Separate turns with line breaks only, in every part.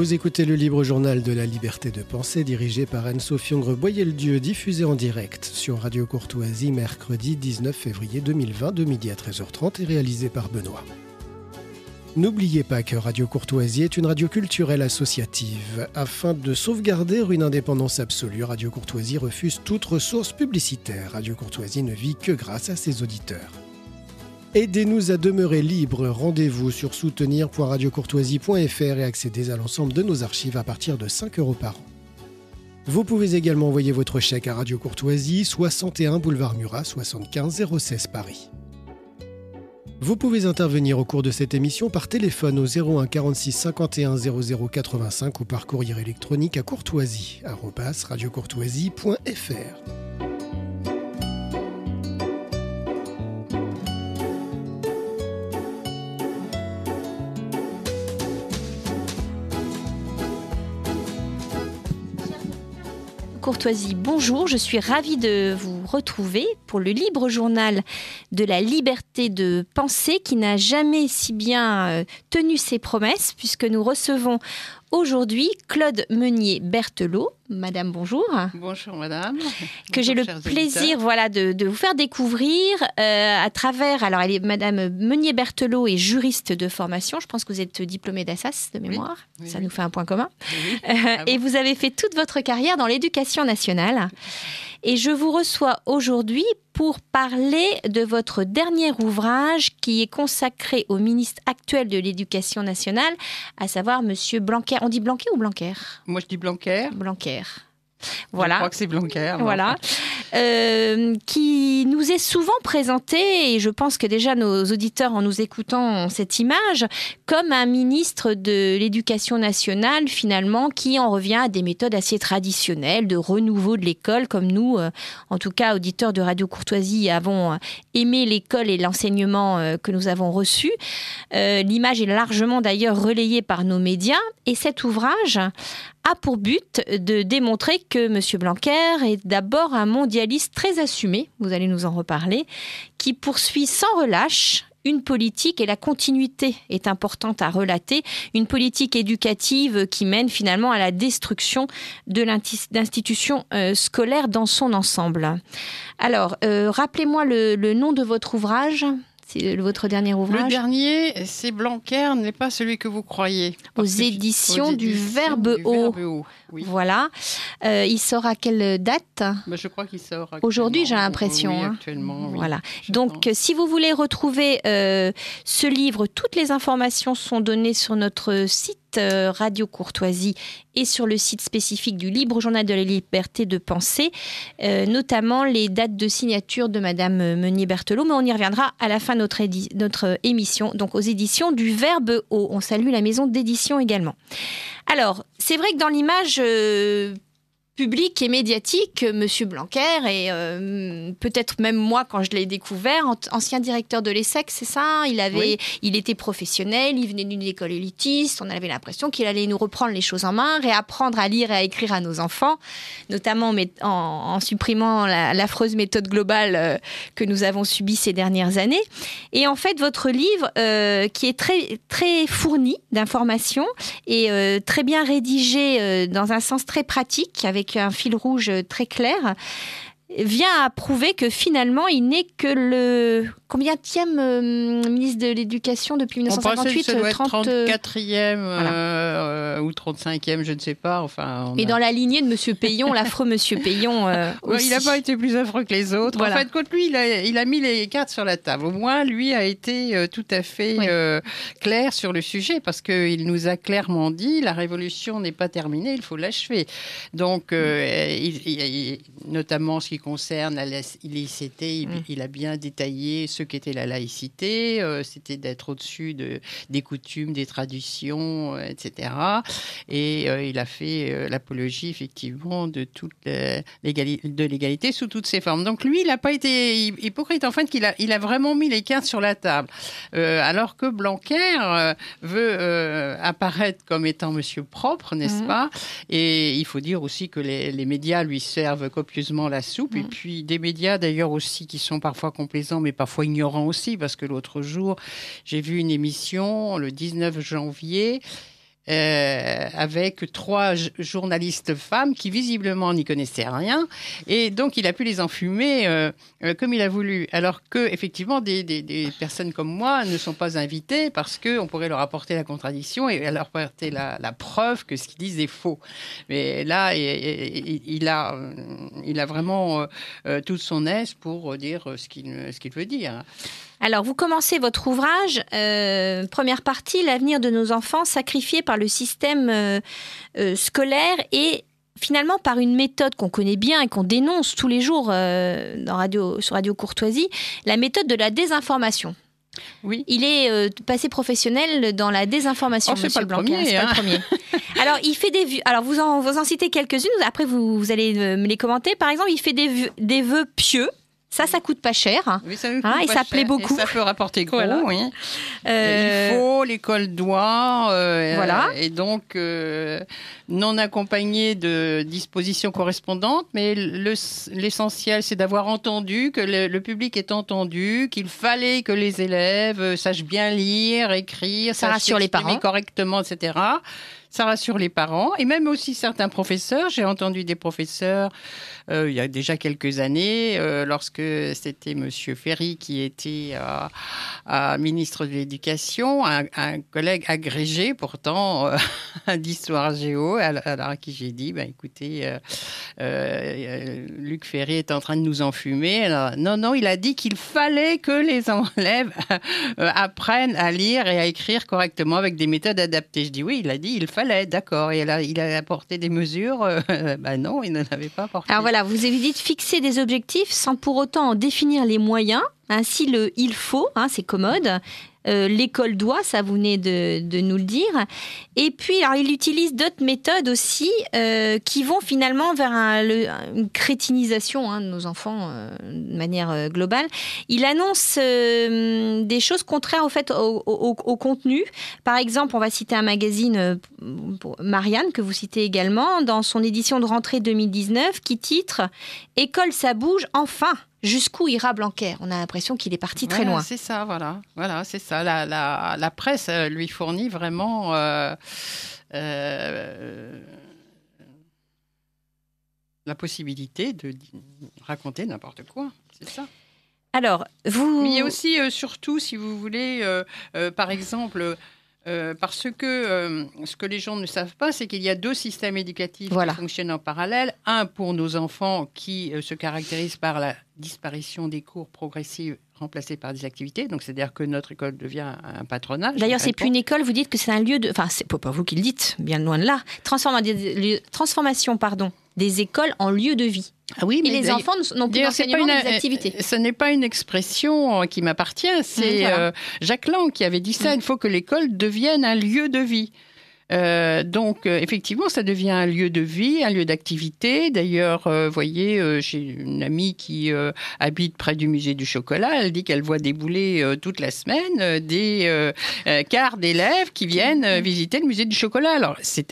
Vous écoutez le libre journal de la liberté de pensée dirigé par Anne-Sophie dieu diffusé en direct sur Radio Courtoisie mercredi 19 février 2020 de midi à 13h30 et réalisé par Benoît. N'oubliez pas que Radio Courtoisie est une radio culturelle associative. Afin de sauvegarder une indépendance absolue, Radio Courtoisie refuse toute ressource publicitaire. Radio Courtoisie ne vit que grâce à ses auditeurs. Aidez-nous à demeurer libre. Rendez-vous sur soutenir.radiocourtoisie.fr et accédez à l'ensemble de nos archives à partir de 5 euros par an. Vous pouvez également envoyer votre chèque à Radio Courtoisie, 61 boulevard Murat, 75 016 Paris. Vous pouvez intervenir au cours de cette émission par téléphone au 01 46 51 00 85 ou par courrier électronique à courtoisie@radiocourtoisie.fr.
Courtoisie, bonjour. Je suis ravie de vous retrouver pour le libre journal de la liberté de penser qui n'a jamais si bien euh, tenu ses promesses puisque nous recevons aujourd'hui Claude Meunier-Berthelot, Madame, bonjour. Bonjour, Madame. Que j'ai le plaisir, voilà, de, vous faire découvrir euh, à travers. Alors, elle est Madame Meunier Berthelot est juriste de formation. Je pense que vous êtes diplômée d'Assas de mémoire. Ça nous fait un point commun. Euh, ah et vous avez fait toute votre carrière dans l'éducation nationale. Et je vous reçois aujourd'hui pour parler de votre dernier ouvrage qui est consacré au ministre actuel de l'Éducation nationale, à savoir Monsieur Blanquer. On dit Blanquer ou Blanquer
Moi, je dis Blanquer. Blanquer. Voilà. Je crois que c'est Blanquer. Voilà.
Euh, qui nous est souvent présenté, et je pense que déjà nos auditeurs en nous écoutant cette image, comme un ministre de l'éducation nationale finalement qui en revient à des méthodes assez traditionnelles de renouveau de l'école, comme nous, euh, en tout cas auditeurs de Radio Courtoisie, avons euh, aimé l'école et l'enseignement que nous avons reçu. L'image est largement d'ailleurs relayée par nos médias, et cet ouvrage a pour but de démontrer que M. Blanquer est d'abord un mondialiste très assumé, vous allez nous en reparler, qui poursuit sans relâche une politique, et la continuité est importante à relater, une politique éducative qui mène finalement à la destruction de l'institution euh, scolaire dans son ensemble. Alors, euh, rappelez-moi le nom de votre ouvrage. C'est votre dernier ouvrage. Le
dernier, c'est Blanquer n'est pas celui que vous croyez. Aux éditions, du Verbe Haut. Voilà.
Euh, il sort à quelle date bah, Je crois qu'il sort. Aujourd'hui, j'ai l'impression. Hein. Voilà. Donc, euh, si vous voulez retrouver euh, ce livre, toutes les informations sont données sur notre site euh, Radio Courtoisie et sur le site spécifique du Libre Journal de la Liberté de Penser, euh, notamment les dates de signature de Madame Meunier Berthelot, mais on y reviendra à la fin de notre, notre euh, émission, donc aux éditions du Verbe Haut. On salue la maison d'édition également. Alors, c'est vrai que dans l'image public et médiatique, euh, Monsieur Blanquer et euh, peut-être même moi quand je l'ai découvert, ancien directeur de l'ESSEC, c'est ça. Il avait, il était professionnel, il venait d'une école élitiste. On avait l'impression qu'il allait nous reprendre les choses en main, réapprendre à lire et à écrire à nos enfants, notamment en, en supprimant l'affreuse méthode globale euh, que nous avons subie ces dernières années. Et en fait, votre livre, qui est très très fourni d'informations et très bien rédigé dans un sens très pratique, avec avec un fil rouge très clair vient à prouver que finalement, il n'est que le combienième euh, ministre de l'Éducation depuis 1958 On 34e euh,
euh, ou 35e, je ne sais pas. Enfin, Et dans
la lignée de Monsieur Payon, l'affreux Monsieur Payon. il n'a pas
été plus affreux que les autres. Voilà. En fait, contre lui, il a, il a, mis les cartes sur la table. Au moins, lui a été tout à fait clair sur le sujet parce qu'il nous a clairement dit la révolution n'est pas terminée, il faut l'achever. Donc, il, notamment ce qui concerne la laïcité, mm. il, a bien détaillé ce qu'était la laïcité, euh, c'était d'être au-dessus de, des coutumes, des traditions, etc. Euh, et euh, il a fait l'apologie, effectivement, de l'égalité sous toutes ses formes. Donc lui, il n'a pas été hypocrite. En fait, il a, il a vraiment mis les cartes sur la table. alors que Blanquer veut apparaître comme étant monsieur propre, n'est-ce mm. pas Et il faut dire aussi que les médias lui servent copieusement la soupe Mmh. et puis des médias d'ailleurs aussi qui sont parfois complaisants, mais parfois ignorants aussi, parce que l'autre jour, j'ai vu une émission le 19 janvier euh, avec trois journalistes femmes qui visiblement n'y connaissaient rien. Et donc, il a pu les enfumer euh, euh, comme il a voulu. Alors que, effectivement, des, personnes comme moi ne sont pas invitées parce qu'on pourrait leur apporter la contradiction et leur apporter la, la preuve que ce qu'ils disent est faux. Mais là, il, a, il a vraiment toute son aise pour dire ce ce qu'il veut dire. Alors, vous commencez votre ouvrage, euh, première partie, l'avenir
de nos enfants sacrifiés par le système euh, euh, scolaire et finalement par une méthode qu'on connaît bien et qu'on dénonce tous les jours dans radio, sur Radio Courtoisie, la méthode de la désinformation. Oui. Il est passé professionnel dans la désinformation. Oh, c'est pas, le hein, le hein. premier. Alors, il fait des vues. Alors, vous en, vous citez quelques-unes. Après, vous, allez me les commenter. Par exemple, il fait des, des vœux pieux ça, ça coûte pas cher. Hein.
Oui, ça coûte hein, et ça plaît beaucoup. ça peut rapporter gros, oui. Euh, Il faut, l'école doit. Euh, voilà. Et donc, euh, non accompagné de dispositions correspondantes, mais l'essentiel, c'est d'avoir entendu, que le, public est entendu, qu'il fallait que les élèves sachent bien lire, écrire, ça rassure les parents. correctement, etc ça rassure les parents et même aussi certains professeurs. J'ai entendu des professeurs euh, il y a déjà quelques années, euh, lorsque c'était Monsieur Ferry qui était euh, ministre de l'Éducation, un, collègue agrégé pourtant d'histoire géo, alors à qui j'ai dit, ben, écoutez, Luc Ferry est en train de nous enfumer. Alors, non, non, il a dit qu'il fallait que les élèves apprennent à lire et à écrire correctement avec des méthodes adaptées. Je dis oui, il a dit il fallait, d'accord. Et il a apporté des mesures. Bah, non, il n'en avait pas apporté.
voilà, vous avez dit de fixer des objectifs sans pour autant en définir les moyens ainsi, hein, le il faut, hein, c'est commode. Euh, l'école doit, ça vous venez de, nous le dire. Et puis, alors, il utilise d'autres méthodes aussi euh, qui vont finalement vers un, une crétinisation hein, de nos enfants euh, de manière globale. Il annonce des choses contraires au, fait, au, contenu. Par exemple, on va citer un magazine, Marianne, que vous citez également, dans son édition de rentrée 2019, qui titre École, ça bouge, enfin jusqu'où ira Blanquer On a l'impression qu'il est parti très loin. C'est
ça, voilà. Voilà, c'est ça. La, la, presse euh, lui fournit vraiment. Euh, euh, la possibilité de raconter n'importe quoi, c'est ça. Alors, vous. Mais aussi, surtout, si vous voulez, par exemple, euh, parce que euh, ce que les gens ne savent pas, c'est qu'il y a deux systèmes éducatifs qui fonctionnent en parallèle. Un pour nos enfants qui euh, se caractérise par la disparition des cours progressifs remplacés par des activités. Donc, c'est-à-dire que notre école devient un patronage. D'ailleurs, c'est plus une
école. Vous dites que c'est un lieu de. Enfin, c'est pas vous qui le dites, bien loin de là. Transformation, pardon,
des écoles en lieu de vie. Ah oui, mais et les enfants n'ont plus d'enseignement, des activités. Euh, ce n'est pas une expression euh, qui m'appartient, c'est euh, Jacques Lang qui avait dit ça, mm. il faut que l'école devienne un lieu de vie. Euh, donc, euh, effectivement, ça devient un lieu de vie, un lieu d'activité. D'ailleurs, euh, vous voyez, j'ai une amie qui habite près du musée du chocolat. Elle dit qu'elle voit débouler toute la semaine des quarts d'élèves qui viennent mhm. visiter le musée du chocolat. Alors, c'est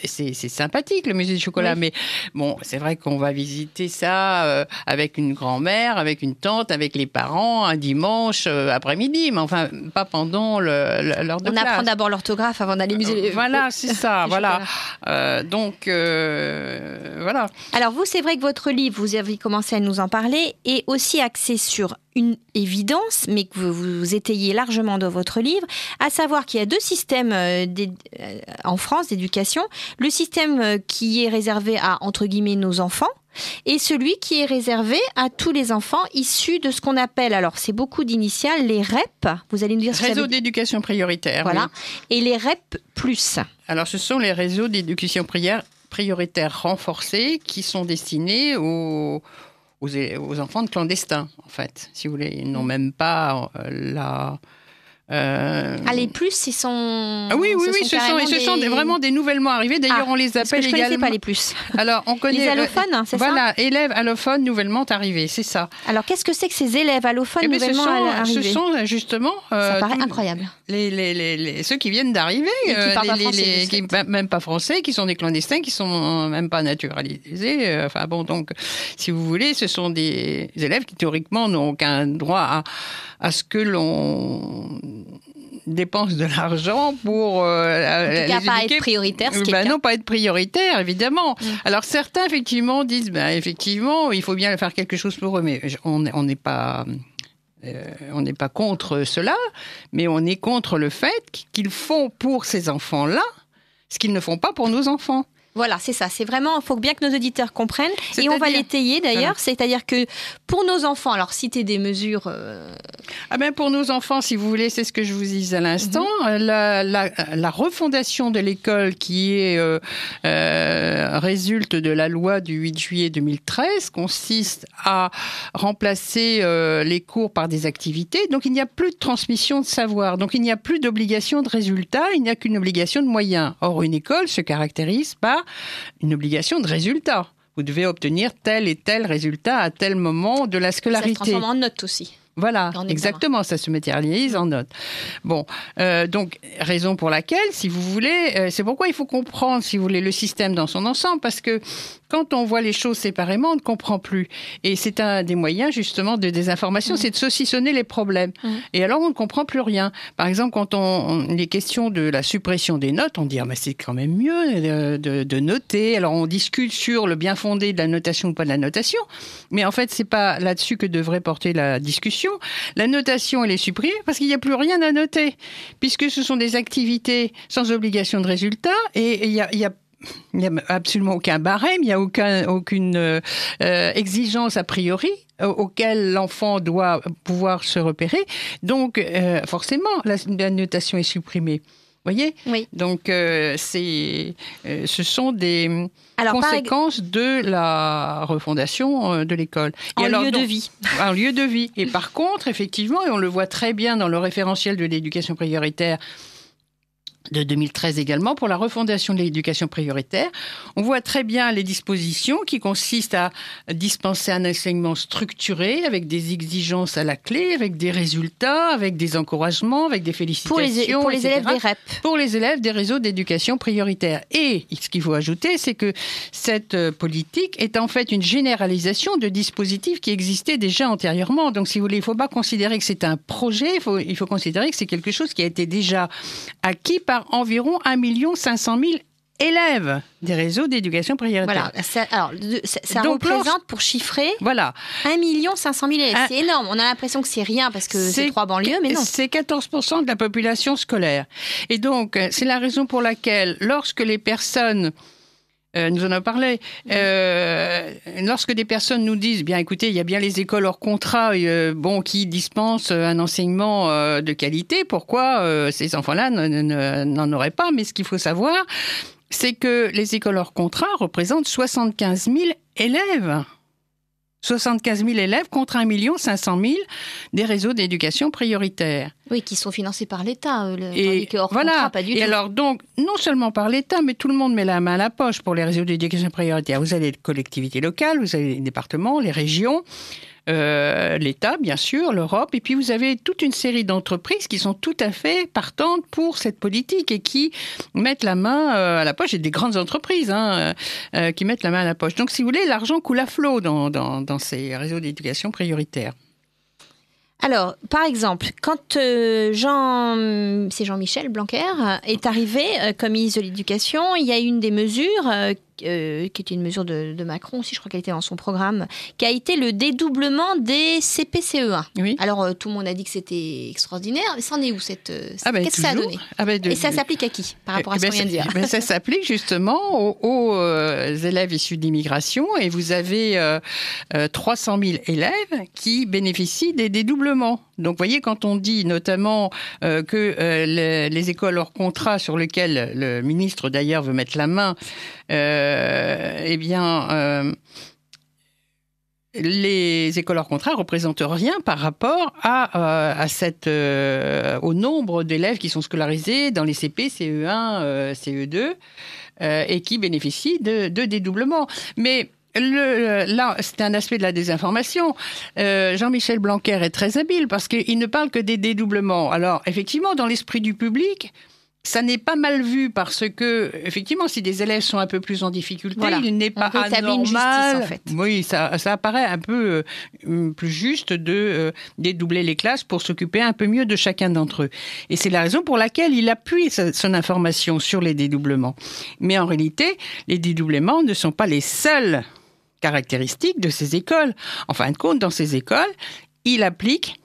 sympathique, le musée du chocolat, mais bon, c'est vrai qu'on va visiter ça avec une grand-mère, avec une tante, avec les parents, un dimanche après-midi, mais enfin, pas pendant le, l'heure de On apprend d'abord l'orthographe avant
d'aller au musée. Voilà, c'est ça.
voilà. Euh, donc, euh, voilà. Alors,
vous, c'est vrai que votre livre, vous avez commencé à nous en parler, est aussi axé sur une évidence, mais que vous, vous étayez largement dans votre livre, à savoir qu'il y a deux systèmes euh, en France d'éducation. Le système qui est réservé à, entre guillemets, nos enfants, et celui qui est réservé à tous les enfants issus de ce qu'on appelle, alors c'est beaucoup d'initiales, les REP.
Vous allez nous dire ce Réseau d'éducation prioritaire. Voilà. Et les REP. Plus. Alors ce sont les réseaux d'éducation prioritaire renforcés qui sont destinés aux, aux, enfants de clandestins, en fait. Si vous voulez, ils n'ont mm. même pas euh, la euh... Ah, les
plus, ils sont.
oui, oui, ce oui, sont ce, sont, vraiment des nouvellement arrivés. D'ailleurs, ah, on les appelle je également. pas les plus. Alors, on connaît. Les euh, allophones, hein, c'est ça Voilà, élèves allophones nouvellement arrivés, c'est ça. Alors, qu'est-ce que c'est que ces élèves allophones eh nouvellement arrivés Ce sont justement. Euh, ça paraît incroyable. Les, les, les, ceux qui viennent d'arriver, qui même pas français, qui sont des clandestins, qui sont euh, même pas naturalisés. Euh, enfin bon, donc, si vous voulez, ce sont des élèves qui théoriquement n'ont aucun droit à à ce que l'on dépense de l'argent pour euh, en tout pas être prioritaire. Ce qui ben non, pas être prioritaire, évidemment. Mm. Alors certains effectivement disent, ben, effectivement, il faut bien faire quelque chose pour eux, mais on n'est pas euh, on n'est pas contre cela, mais on est contre le fait qu'ils font pour ces enfants-là ce qu'ils ne font pas pour nos enfants.
Voilà, c'est ça. C'est vraiment, il faut bien que nos auditeurs comprennent. Et on va l'étayer d'ailleurs. C'est-à-dire que pour nos enfants, alors citer des mesures. Euh,
ah ben pour nos enfants, si vous voulez, c'est ce que je vous dis à l'instant. Mhm. Euh, euh, la, refondation de l'école qui est, résulte de la loi du 8 juillet 2013 consiste à remplacer les cours par des activités. Donc il n'y a plus de transmission de savoir. Donc il n'y a plus d'obligation de résultat. Il n'y a qu'une obligation de moyens. Or, une école se caractérise par une obligation de résultat. Vous devez obtenir tel et tel résultat à tel moment de la scolarité. Ça se transforme en note aussi. Voilà, exactement, ça se matérialise en notes. Bon, euh, donc raison pour laquelle, si vous voulez, euh, c'est pourquoi il faut comprendre, si vous voulez, le système dans son ensemble, parce que quand on voit les choses séparément, on ne comprend plus. Et c'est un des moyens justement de désinformation, mm. c'est de saucissonner les problèmes. Mm. Et alors on ne comprend plus rien. Par exemple, quand on, est les questions de la suppression des notes, on dit ah, mais c'est quand même mieux de, noter. Alors on discute sur le bien fondé de la notation ou pas de la notation, mais en fait c'est pas là-dessus que devrait porter la discussion. La notation elle est supprimée parce qu'il n'y a plus rien à noter, puisque ce sont des activités sans obligation de résultat et il y a, y a il n'y a absolument aucun barème, il n'y a aucune euh, euh, exigence a priori euh, auquel l'enfant doit pouvoir se repérer. Donc, forcément, la, notation est supprimée. Vous Voyez oui. Donc, c'est, ce sont des conséquences de la refondation de l'école. En lieu de vie. En lieu de vie. Et par contre, effectivement, et on le voit très bien dans le référentiel de l'éducation prioritaire, de 2013 également, pour la refondation de l'éducation prioritaire. On voit très bien les dispositions qui consistent à dispenser un enseignement structuré avec des exigences à la clé, avec des résultats, avec des encouragements, avec des félicitations. Pour les, pour les élèves des REP. Pour les élèves des réseaux d'éducation prioritaire. Et ce qu'il faut ajouter, c'est que cette euh, politique est en fait une généralisation de dispositifs qui existaient déjà antérieurement. Donc, si vous voulez, il ne faut pas considérer que c'est un projet, faut, il faut considérer que c'est quelque chose qui a été déjà acquis par environ 1 500 000 élèves des réseaux d'éducation prioritaire. Voilà,
ça, représente, pour chiffrer, voilà, million 500 000 élèves. C'est énorme. On a l'impression que c'est rien parce que c'est trois banlieues, mais non. C'est
14 de la population scolaire. Et donc, euh, c'est la raison pour laquelle, lorsque les personnes euh, nous en avons parlé. Euh, lorsque des personnes nous disent, bien écoutez, il y a bien les écoles hors contrat, euh, bon, qui dispensent un enseignement de qualité, pourquoi ces enfants-là n'en auraient pas Mais ce qu'il faut savoir, c'est que les écoles hors contrat représentent 75 000 élèves. 75 000 élèves contre 1 500 000 des réseaux d'éducation prioritaire.
Oui, qui sont financés par l'État, euh, et voilà. pas du et alors
donc, non seulement par l'État, mais tout le monde met la main à la poche pour les réseaux d'éducation prioritaire. Vous avez les collectivités locales, vous avez les départements, les régions, euh, l'État, bien sûr, l'Europe, et puis vous avez toute une série d'entreprises qui sont tout à fait partantes pour cette politique et qui mettent la main euh, à la poche, et des grandes entreprises hein, qui mettent la main à la poche. Donc, si vous voulez, l'argent coule à flot dans ces réseaux d'éducation prioritaire.
Alors, par exemple, quand euh, Jean, c'est Jean-Michel Blanquer euh, est arrivé euh, comme ministre de l'Éducation, il y a une des mesures euh, qui était une mesure de, Macron aussi, je crois qu'elle était dans son programme, qui a été le dédoublement des CPCE1. Alors, euh, tout le monde a dit que c'était extraordinaire, mais c'en est où cette. Euh, ah ben, qu'est-ce que ça a donné ah ben, Et ça s'applique à qui par rapport à eh ce qu'on ben, vient de dire Ça
s'applique justement aux, élèves issus de l'immigration et vous avez 300 000 élèves qui bénéficient des dédoublements. Donc, vous voyez, quand on dit notamment que les, les, écoles hors contrat, sur lesquelles le ministre d'ailleurs veut mettre la main, euh, eh bien, euh, les écoles hors contrat représentent rien par rapport à, euh, cette, au nombre d'élèves qui sont scolarisés dans les CP, CE1, CE2 et qui bénéficient de, de dédoublements. Mais là, c'est un aspect de la désinformation. Jean-Michel Blanquer est très habile parce qu'il ne parle que des dédoublements. Alors, effectivement, dans l'esprit du public, ça n'est pas mal vu parce que, effectivement, si des élèves sont un peu plus en difficulté, il n'est pas anormal. Oui, ça, apparaît un peu euh, mm, plus juste de euh, dédoubler les classes pour s'occuper un peu mieux de chacun d'entre eux. Et c'est la raison pour laquelle il appuie son information sur les dédoublements. Mais en réalité, les dédoublements ne sont pas les seules caractéristiques de ces écoles. En fin de compte, dans ces écoles, il applique,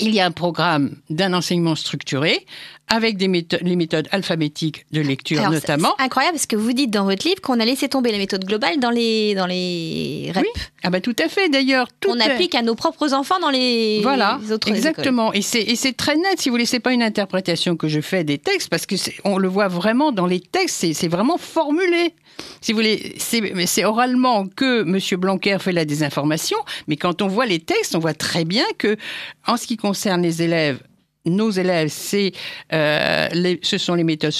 il y a un programme d'un enseignement structuré avec des méthodes, les méthodes alphabétiques de lecture notamment. C'est incroyable parce que vous dites dans votre livre qu'on a laissé tomber la méthode globale dans les dans
les
REP. Oui. Ah ben tout à fait d'ailleurs.
Tout on applique à nos propres enfants dans les, voilà, les autres exactement.
Et c'est et c'est très net si vous voulez. C'est pas une interprétation que je fais des textes parce que on le voit vraiment dans les textes. C'est, c'est vraiment formulé. Si vous voulez, c'est, c'est oralement que Monsieur Blanquer fait la désinformation, mais quand on voit les textes, on voit très bien que, en ce qui concerne les élèves nos élèves, c'est, euh, ce sont les méthodes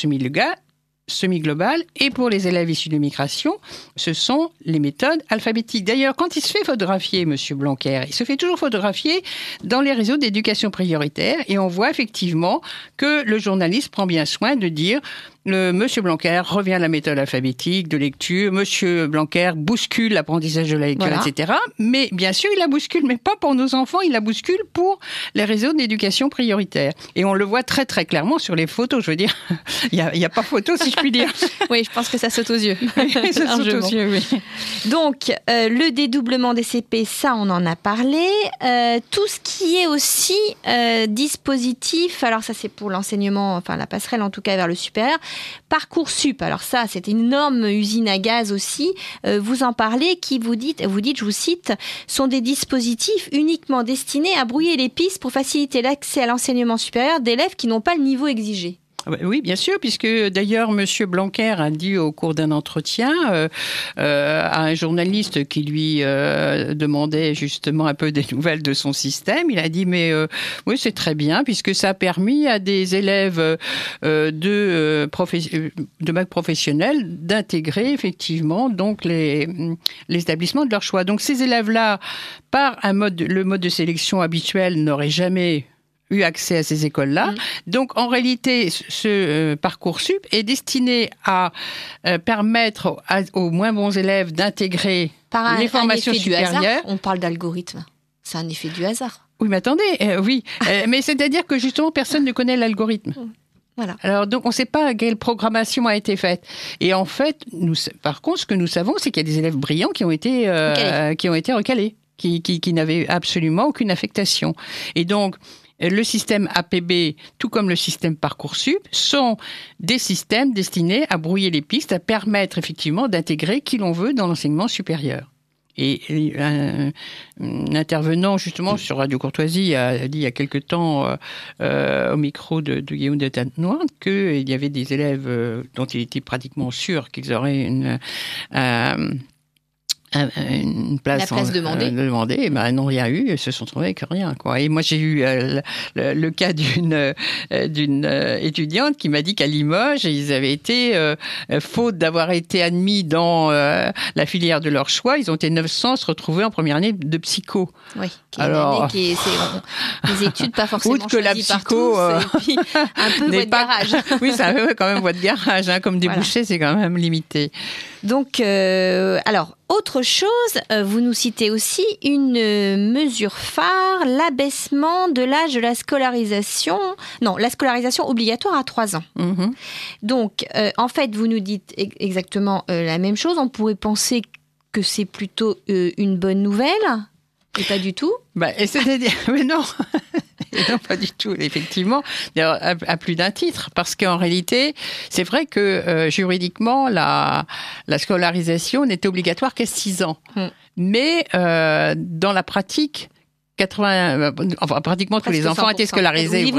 semi-globales. Et pour les élèves issus de migration, ce sont les méthodes alphabétiques. D'ailleurs, quand il se fait photographier, M. Blanquer, il se fait toujours photographier dans les réseaux d'éducation prioritaire. Et on voit effectivement que le journaliste prend bien soin de dire Monsieur Blanquer revient à la méthode alphabétique de lecture. Monsieur Blanquer bouscule l'apprentissage de la lecture, etc. Mais bien sûr, il la bouscule, mais pas pour nos enfants. Il la bouscule pour les réseaux d'éducation prioritaire. Et on le voit très très clairement sur les photos. Je veux dire, il n'y a, pas photo, si je puis dire.
oui, je pense que ça saute aux yeux. ça saute aux yeux,
oui. Donc,
euh, le dédoublement des CP, ça, on en a parlé. Euh, tout ce qui est aussi euh, dispositif, alors ça, c'est pour l'enseignement, enfin la passerelle en tout cas vers le supérieur. Parcoursup, alors ça, c'est une énorme usine à gaz aussi, euh, vous en parlez, qui vous dites, vous dites, je vous cite, sont des dispositifs uniquement destinés à brouiller les pistes pour faciliter l'accès à l'enseignement supérieur d'élèves qui n'ont pas le niveau exigé.
Ah bah oui, bien sûr, puisque d'ailleurs, M. Blanquer a dit au cours d'un entretien euh, euh, à un journaliste qui lui euh, demandait justement un peu des nouvelles de son système, il a dit, mais oui, c'est très bien, puisque ça a permis à des élèves de, de bac professionnel d'intégrer effectivement donc les, mm, les établissements de leur choix. Donc ces élèves-là, par un mode, le mode de sélection habituel, n'auraient jamais eu accès à ces écoles-là. Mm. Donc en réalité, ce euh, parcours sup est destiné à euh, permettre aux moins bons élèves d'intégrer les formations supérieures. on parle d'algorithme. C'est un effet du hasard. Oui, mais attendez, euh, oui. mais c'est-à-dire que justement, personne ne connaît l'algorithme. Mm. Voilà. Alors donc on ne sait pas quelle programmation a été faite. Et en fait, nous, par contre, ce que nous savons, c'est qu'il y a des élèves brillants qui ont été qui ont été recalés, qui, qui n'avaient absolument aucune affectation. Et donc le système APB, tout comme le système Parcoursup, sont des systèmes destinés à brouiller les pistes, à permettre effectivement d'intégrer qui l'on veut dans l'enseignement supérieur. Et euh, un, intervenant justement sur Radio Courtoisie a dit il y a quelque temps euh, euh, au micro de, de Guillaume de que qu'il y avait des élèves dont il était pratiquement sûr qu'ils auraient une, une place, place demandée. Euh, ben, non, rien eu, ils se sont trouvés avec rien. Quoi. Et moi, j'ai eu euh, le, cas d'une euh, d'une étudiante qui m'a dit qu'à Limoges, ils avaient été, faute d'avoir été admis dans la filière de leur choix, ils ont été 900 se en première année de psycho. Oui, qui Alors... Année qui est, des études pas forcément Outre que la psycho un peu voie de garage. oui, ça un quand même voie de garage, hein. comme débouché, c'est quand même limité. Donc, alors, autre chose,
euh, vous nous citez aussi une euh, mesure phare, l'abaissement de l'âge de la scolarisation, non, la scolarisation obligatoire à 3 ans. Mhm. Donc, euh, en fait, vous nous dites e-, exactement la même chose. On pourrait penser que c'est plutôt une bonne nouvelle et pas du tout bah, C'est-à-dire, mais non
pas du tout, effectivement, à, plus d'un titre, parce qu'en réalité, c'est vrai que euh, juridiquement, la, scolarisation n'était obligatoire qu'à 6 ans. Hmm. Mais euh, dans la pratique, 80, euh, enfin, pratiquement tous les enfants étaient scolarisés. dites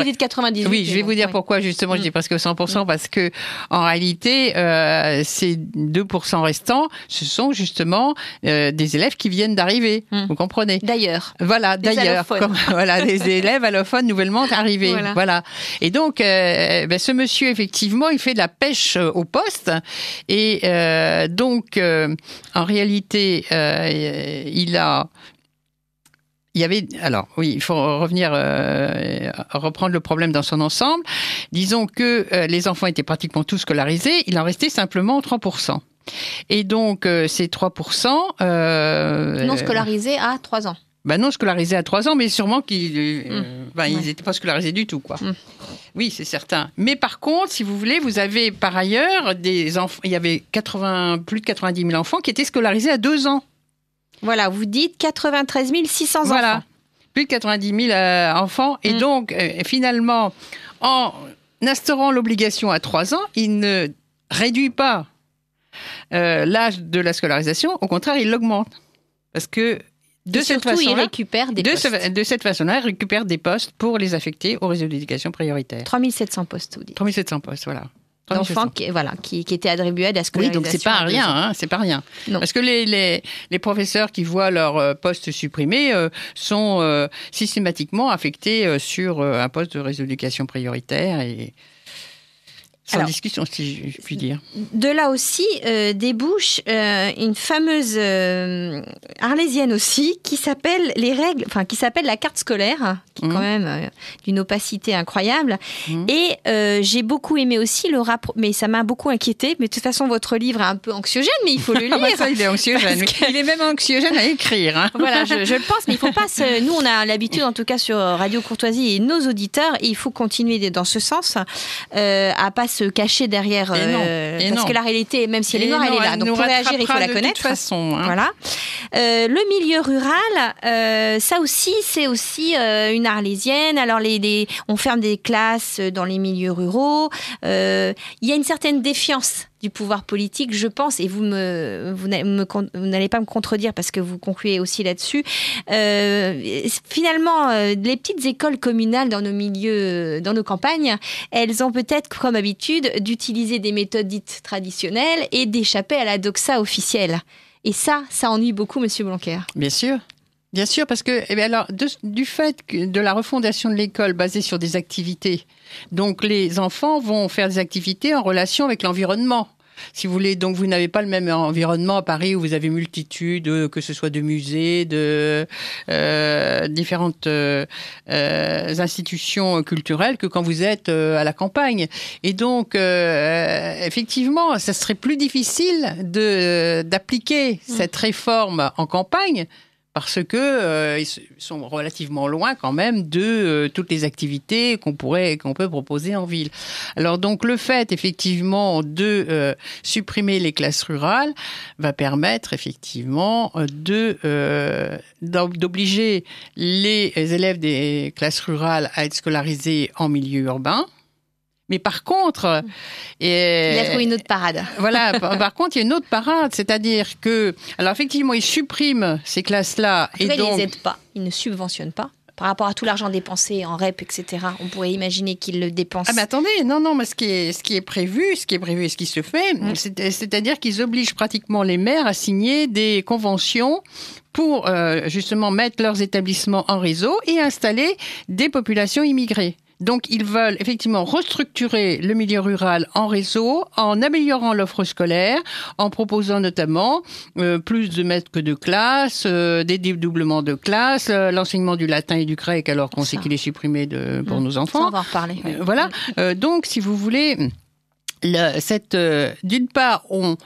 Oui, je vais vous dire pourquoi justement mm. je dis presque 100% mm. parce que en réalité, euh, ces 2% restants, ce sont justement euh, des élèves qui viennent d'arriver. Mm. Vous comprenez D'ailleurs. Voilà, d'ailleurs. Voilà, des élèves allophones nouvellement arrivés. Voilà. Et donc, euh, ben, ce monsieur effectivement, il fait de la pêche au poste et donc en réalité, il a il y avait. Alors, oui, il faut revenir, euh, reprendre le problème dans son ensemble. Disons que euh, les enfants étaient pratiquement tous scolarisés, il en restait simplement 3%. Et donc, euh, ces 3%. non scolarisés à 3 ans. Ben non scolarisés à 3 ans, mais sûrement qu'ils mmh. ben, n'étaient pas scolarisés du tout. quoi. Mmh. Oui, c'est certain. Mais par contre, si vous voulez, vous avez par ailleurs des enfants. Il y avait 80, plus de 90 000 enfants qui étaient scolarisés à 2 ans. Voilà, vous dites 93 600 voilà. enfants. Plus de 90 000 euh, enfants. Et mm. donc, euh, finalement, en instaurant l'obligation à 3 ans, il ne réduit pas euh, l'âge de la scolarisation. Au contraire, il l'augmente. Parce que de cette, façon -là, il des de, cette façon-là, récupère des postes pour les affecter au réseau d'éducation prioritaire. 3 700 postes, vous dites. 700 postes, voilà. Ah d'enfants qui,
voilà, qui, qui étaient attribués à la scolarisation. Oui, donc c'est pas rien,
hein, c'est pas rien. Parce que les, les, les, professeurs qui voient leur euh, poste supprimé euh, sont euh, systématiquement affectés sur un poste de rééducation prioritaire et sans discussion, si je puis dire.
De là aussi euh, débouche euh, une fameuse euh, arlésienne aussi qui s'appelle les règles, enfin qui s'appelle la carte scolaire, qui est quand mmh. même d'une opacité incroyable. Mmh. Et j'ai beaucoup aimé aussi le rapport, mais ça m'a beaucoup inquiété. Mais de toute façon, votre livre est un peu anxiogène, mais il faut le lire. ça, il est anxiogène.
Il est même anxiogène à écrire. Hein. voilà, je, le pense, mais il faut pas.
Nous, on a l'habitude, en tout cas sur Radio Courtoisie et nos auditeurs, il faut continuer dans ce sens à passer se cacher derrière. Euh, parce que la réalité, même si elle est noire, elle est là. Donc pour réagir, il faut la de connaître. Toute façon, hein. Voilà. Euh, le milieu rural, euh, ça aussi, c'est aussi une arlésienne. Alors on ferme des classes dans les milieux ruraux. Il y a une certaine défiance du pouvoir politique, je pense, et vous me n'allez pas me contredire parce que vous concluez aussi là-dessus. Euh, finalement, euh, les petites écoles communales dans nos milieux, euh, dans nos campagnes, elles ont peut-être comme habitude d'utiliser des méthodes dites traditionnelles et d'échapper à la doxa officielle. Et ça, ça ennuie beaucoup
Monsieur Blanquer. Bien sûr. Bien sûr, parce que eh alors, du fait de la refondation de l'école basée sur des activités, donc les enfants vont faire des activités en relation avec l'environnement. Si vous voulez, donc vous n'avez pas le même environnement à Paris où vous avez multitude, euh, que ce soit de musées, de euh, différentes euh, institutions culturelles, que quand vous êtes à la campagne. Et donc, effectivement, ça serait plus difficile de d'appliquer mmh. cette réforme en campagne parce que euh, ils sont relativement loin quand même de euh, toutes les activités qu'on pourrait qu'on peut proposer en ville. Alors donc le fait effectivement de euh, supprimer les classes rurales va permettre effectivement de d'obliger les élèves des classes rurales à être scolarisés en milieu urbain mais par contre, et, il a trouvé une
autre parade. Voilà, par,
contre, il y a une autre parade, c'est-à-dire que, alors effectivement, ils suppriment ces classes-là. et donc... ils les aident pas, ils ne subventionnent pas par rapport à tout l'argent dépensé en
REP, etc. On pourrait imaginer qu'ils le dépensent. Ah mais
attendez, non, non, mais ce qui est, ce qui est prévu, ce qui est prévu et ce qui se fait, mm. c'est-à-dire qu'ils obligent pratiquement les maires à signer des conventions pour euh, justement mettre leurs établissements en réseau et installer des populations immigrées. Donc, ils veulent effectivement restructurer le milieu rural en réseau, en améliorant l'offre scolaire, en proposant notamment euh, plus de maîtres que de classes, euh, des dédoublements de classes, euh, l'enseignement du latin et du grec, alors qu'on sait qu'il est supprimé de, pour mmh. nos enfants. on va en reparler. voilà. Mmh. donc, si vous voulez, cette, d'une part, on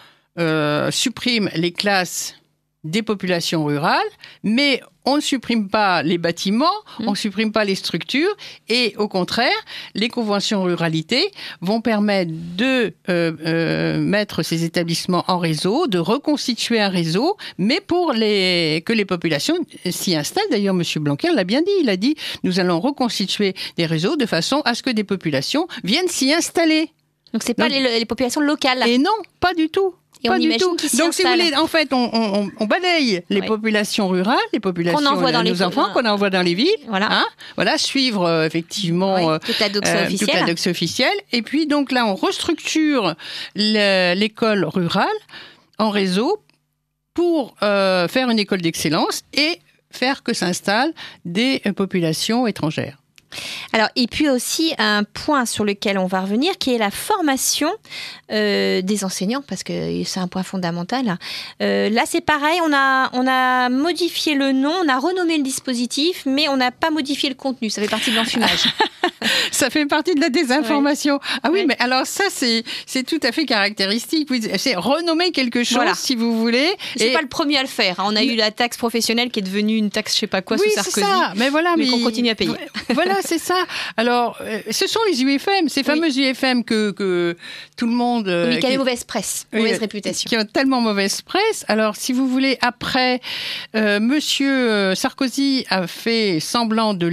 supprime les classes des populations rurales, mais on ne supprime pas les bâtiments, mm. on ne supprime pas les structures, et au contraire, les conventions ruralité vont permettre de euh, euh, mettre ces établissements en réseau, de reconstituer un réseau, mais pour les, que les populations s'y installent. D'ailleurs, M. Blanquer l'a bien dit, il a dit, nous allons reconstituer des réseaux de façon à ce que des populations viennent s'y installer. Donc c'est pas les, les populations locales. Et non, pas du tout pas du tout. Donc, si vous voulez, en fait, on, on, balaye les populations rurales, les populations qu'on envoie euh, dans nos les enfants, qu'on envoie dans les villes. Voilà. Hein. voilà, suivre euh, effectivement le euh, toute, officiel. Et puis, donc là, on restructure l'école rurale en réseau pour faire une école d'excellence et faire que s'installent des populations étrangères. Alors, et puis aussi un point sur lequel on va revenir, qui est la formation
euh, des enseignants, parce que c'est un point fondamental. Euh, là, c'est pareil, on a, on a modifié le nom, on a renommé le dispositif, mais on n'a pas modifié le contenu. Ça fait partie de l'enfumage.
ça fait partie de la désinformation. Ah oui, mais alors ça, c'est, c'est tout à fait caractéristique. C'est renommer quelque chose, si vous voulez. C'est pas le premier à le faire. Hein. On a eu la taxe professionnelle qui est devenue une taxe, je sais pas quoi, sous Sarkozy. Ça. Mais voilà, mais, mais qu'on continue à payer. Voilà, c'est ça. Alors, euh, ce sont les UFM, ces fameuses UFM que, tout le monde. Euh, oui, qui a une mauvaise presse, mauvaise euh, réputation. Qui ont tellement mauvaise presse. Alors, si vous voulez, après, M. Monsieur Sarkozy a fait semblant de de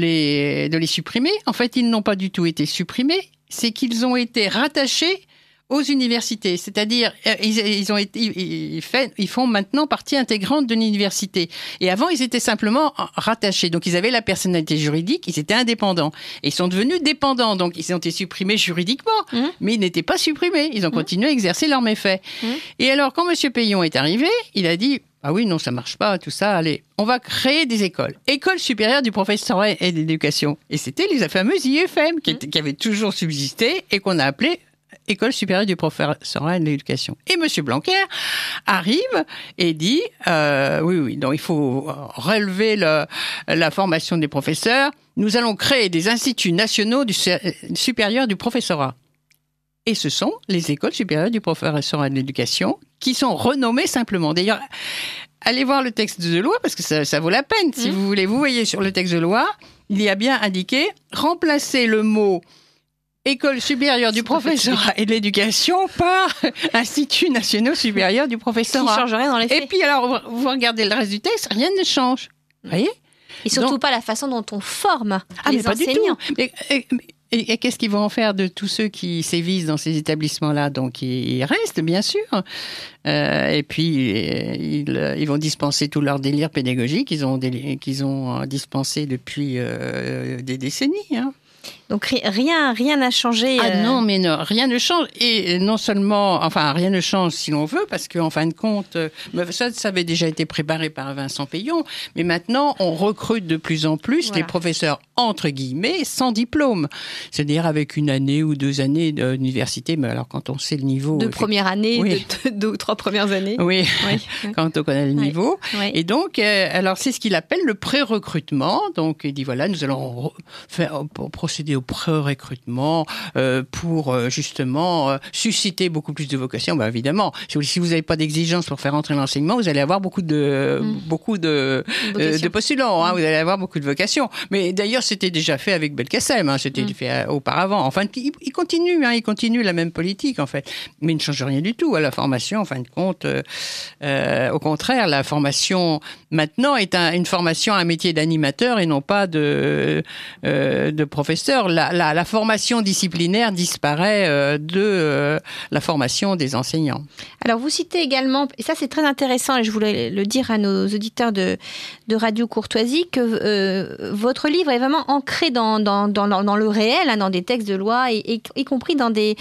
les supprimer. En fait, ils n'ont pas du tout été supprimés. C'est qu'ils ont été rattachés aux universités. C'est-à-dire, euh, ils, ils, ont été, ils, ils font maintenant partie intégrante de l'université. Et avant, ils étaient simplement rattachés. Donc, ils avaient la personnalité juridique, ils étaient indépendants. Et ils sont devenus dépendants. Donc, ils ont été supprimés juridiquement, mmh. mais ils n'étaient pas supprimés. Ils ont mmh. continué à exercer leurs méfaits. Mmh. Et alors, quand M. Payon est arrivé, il a dit ah oui, non, ça marche pas, tout ça, allez, on va créer des écoles. École supérieure du professorat et de l'éducation. Et c'était les fameuses IFM qui, qui, avaient toujours subsisté et qu'on a appelées. École supérieure du professorat et de l'éducation. Et M. Blanquer arrive et dit euh, oui, oui, donc il faut relever la formation des professeurs. Nous allons créer des instituts nationaux du supérieur du professorat. Et ce sont les écoles supérieures du professorat et de l'éducation qui sont renommées simplement. D'ailleurs, allez voir le texte de loi parce que ça, vaut la peine. Si mmh. vous voulez, vous voyez sur le texte de loi, il y a bien indiqué Remplacez le mot École supérieure du professorat et de l'éducation par Institut nationaux supérieur du professorat. Qui dans les Et puis alors, vous regardez le reste du
texte, rien ne change. Vous mm. voyez Et surtout pas la façon dont on forme ah, les enseignants.
Mais, et, qu'est-ce qu'ils vont en faire de tous ceux qui sévissent dans ces établissements-là Donc ils restent, bien sûr. Euh, et puis euh, euh, ils, vont dispenser tout leur délire pédagogique qu'ils ont, qu'ils ont dispensé depuis des décennies. Hein. Donc rien, rien n'a changé. Ah euh. non, mais non, rien ne change. Et non seulement, enfin, rien ne change si l'on veut, parce qu'en en fin de compte, euh, ça, avait déjà été préparé par Vincent Payon, mais maintenant, on recrute de plus en plus les professeurs, entre guillemets, sans diplôme. C'est-à-dire avec une année ou deux années d'université, mais alors quand on sait le niveau. De première année, deux ou trois premières années. Oui, oui. quand on connaît le niveau. Et donc, euh, alors c'est ce qu'il appelle le pré-recrutement. Donc, il dit voilà, nous allons faire, procéder au pré-recrutement euh, pour euh, justement euh, susciter beaucoup plus de vocations bah, Évidemment, si vous n'avez pas d'exigence pour faire entrer l'enseignement, vous allez avoir beaucoup de, mm. beaucoup de, postulants, hein. mm. vous allez avoir beaucoup de vocations. Mais d'ailleurs, c'était déjà fait avec Belkacem, hein. c'était mm. fait auparavant. Enfin, il, continue, hein. il continue la même politique en fait, mais il ne change rien du tout à la formation, en fin de compte. au contraire, la formation maintenant est une formation à un métier d'animateur et non pas de, de professeur la, formation disciplinaire disparaît euh, de euh, la formation des enseignants.
Alors, vous citez également, et ça c'est très intéressant, et je voulais le dire à nos auditeurs de, Radio Courtoisie, que euh, votre livre est vraiment ancré dans, le réel, hein, dans des textes de loi, y compris dans des,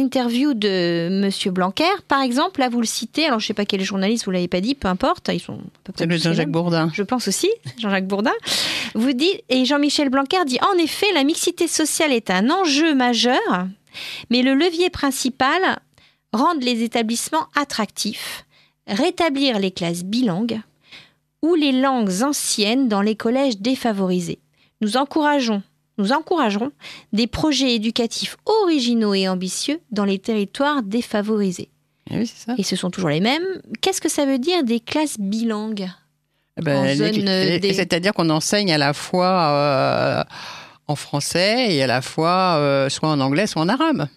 interviews de M. Blanquer. Par exemple, là vous le citez, alors je ne sais pas quel journaliste, vous ne l'avez pas dit, peu importe, ils sont Jean-Jacques Bourdin. Je pense aussi, Jean-Jacques Bourdin. Vous dit et Jean-Michel Blanquer dit en effet, la mixité sociale est un enjeu majeur, mais le levier principal, rendre les établissements attractifs, rétablir les classes bilingues ou les langues anciennes dans les collèges défavorisés. Nous encourageons nous encouragerons des projets éducatifs originaux et ambitieux dans les territoires défavorisés.
Eh ça. Et ce sont toujours les
mêmes. Qu'est-ce que ça veut dire des classes bilingues
eh ben, euh, C'est-à-dire qu'on enseigne à la fois euh, en français et à la fois euh, soit en anglais, soit en arabe.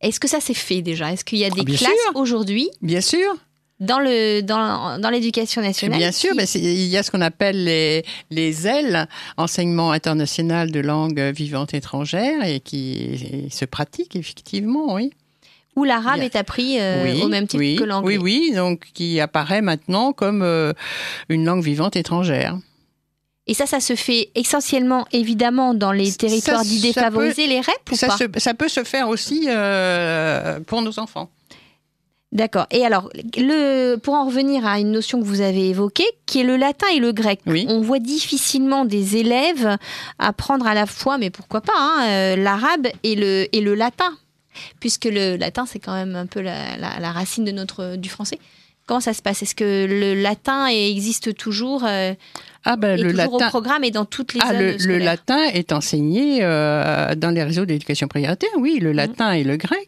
Est-ce que ça s'est fait déjà Est-ce qu'il y a des ah, classes aujourd'hui Bien sûr dans le dans, dans l'éducation nationale. Bien sûr, il y a ce qu'on appelle les les ailes enseignement international de langue vivante étrangère et qui se pratique effectivement, oui.
Où l'arabe est appris euh, au même titre que l'anglais.
Oui, oui, donc qui apparaît maintenant comme euh, une langue vivante étrangère.
Et ça, ça se fait essentiellement, évidemment, dans les territoires dits défavorisés, les REP ou ça, pas
ça peut se faire aussi euh, pour nos enfants.
D'accord. Et alors, le, pour en revenir à une notion que vous avez évoquée, qui est le latin et le grec. On voit difficilement des élèves apprendre à la fois, mais pourquoi pas, hein, euh, l'arabe et le, et le latin, puisque le latin, c'est quand même un peu la, racine de notre, du français. Comment ça se passe Est-ce que le latin existe toujours euh,
ah ben, le latin,
programme et dans toutes les ah, le, le, latin
est enseigné euh, dans les réseaux d'éducation prioritaire, oui, le mhm. latin et le grec.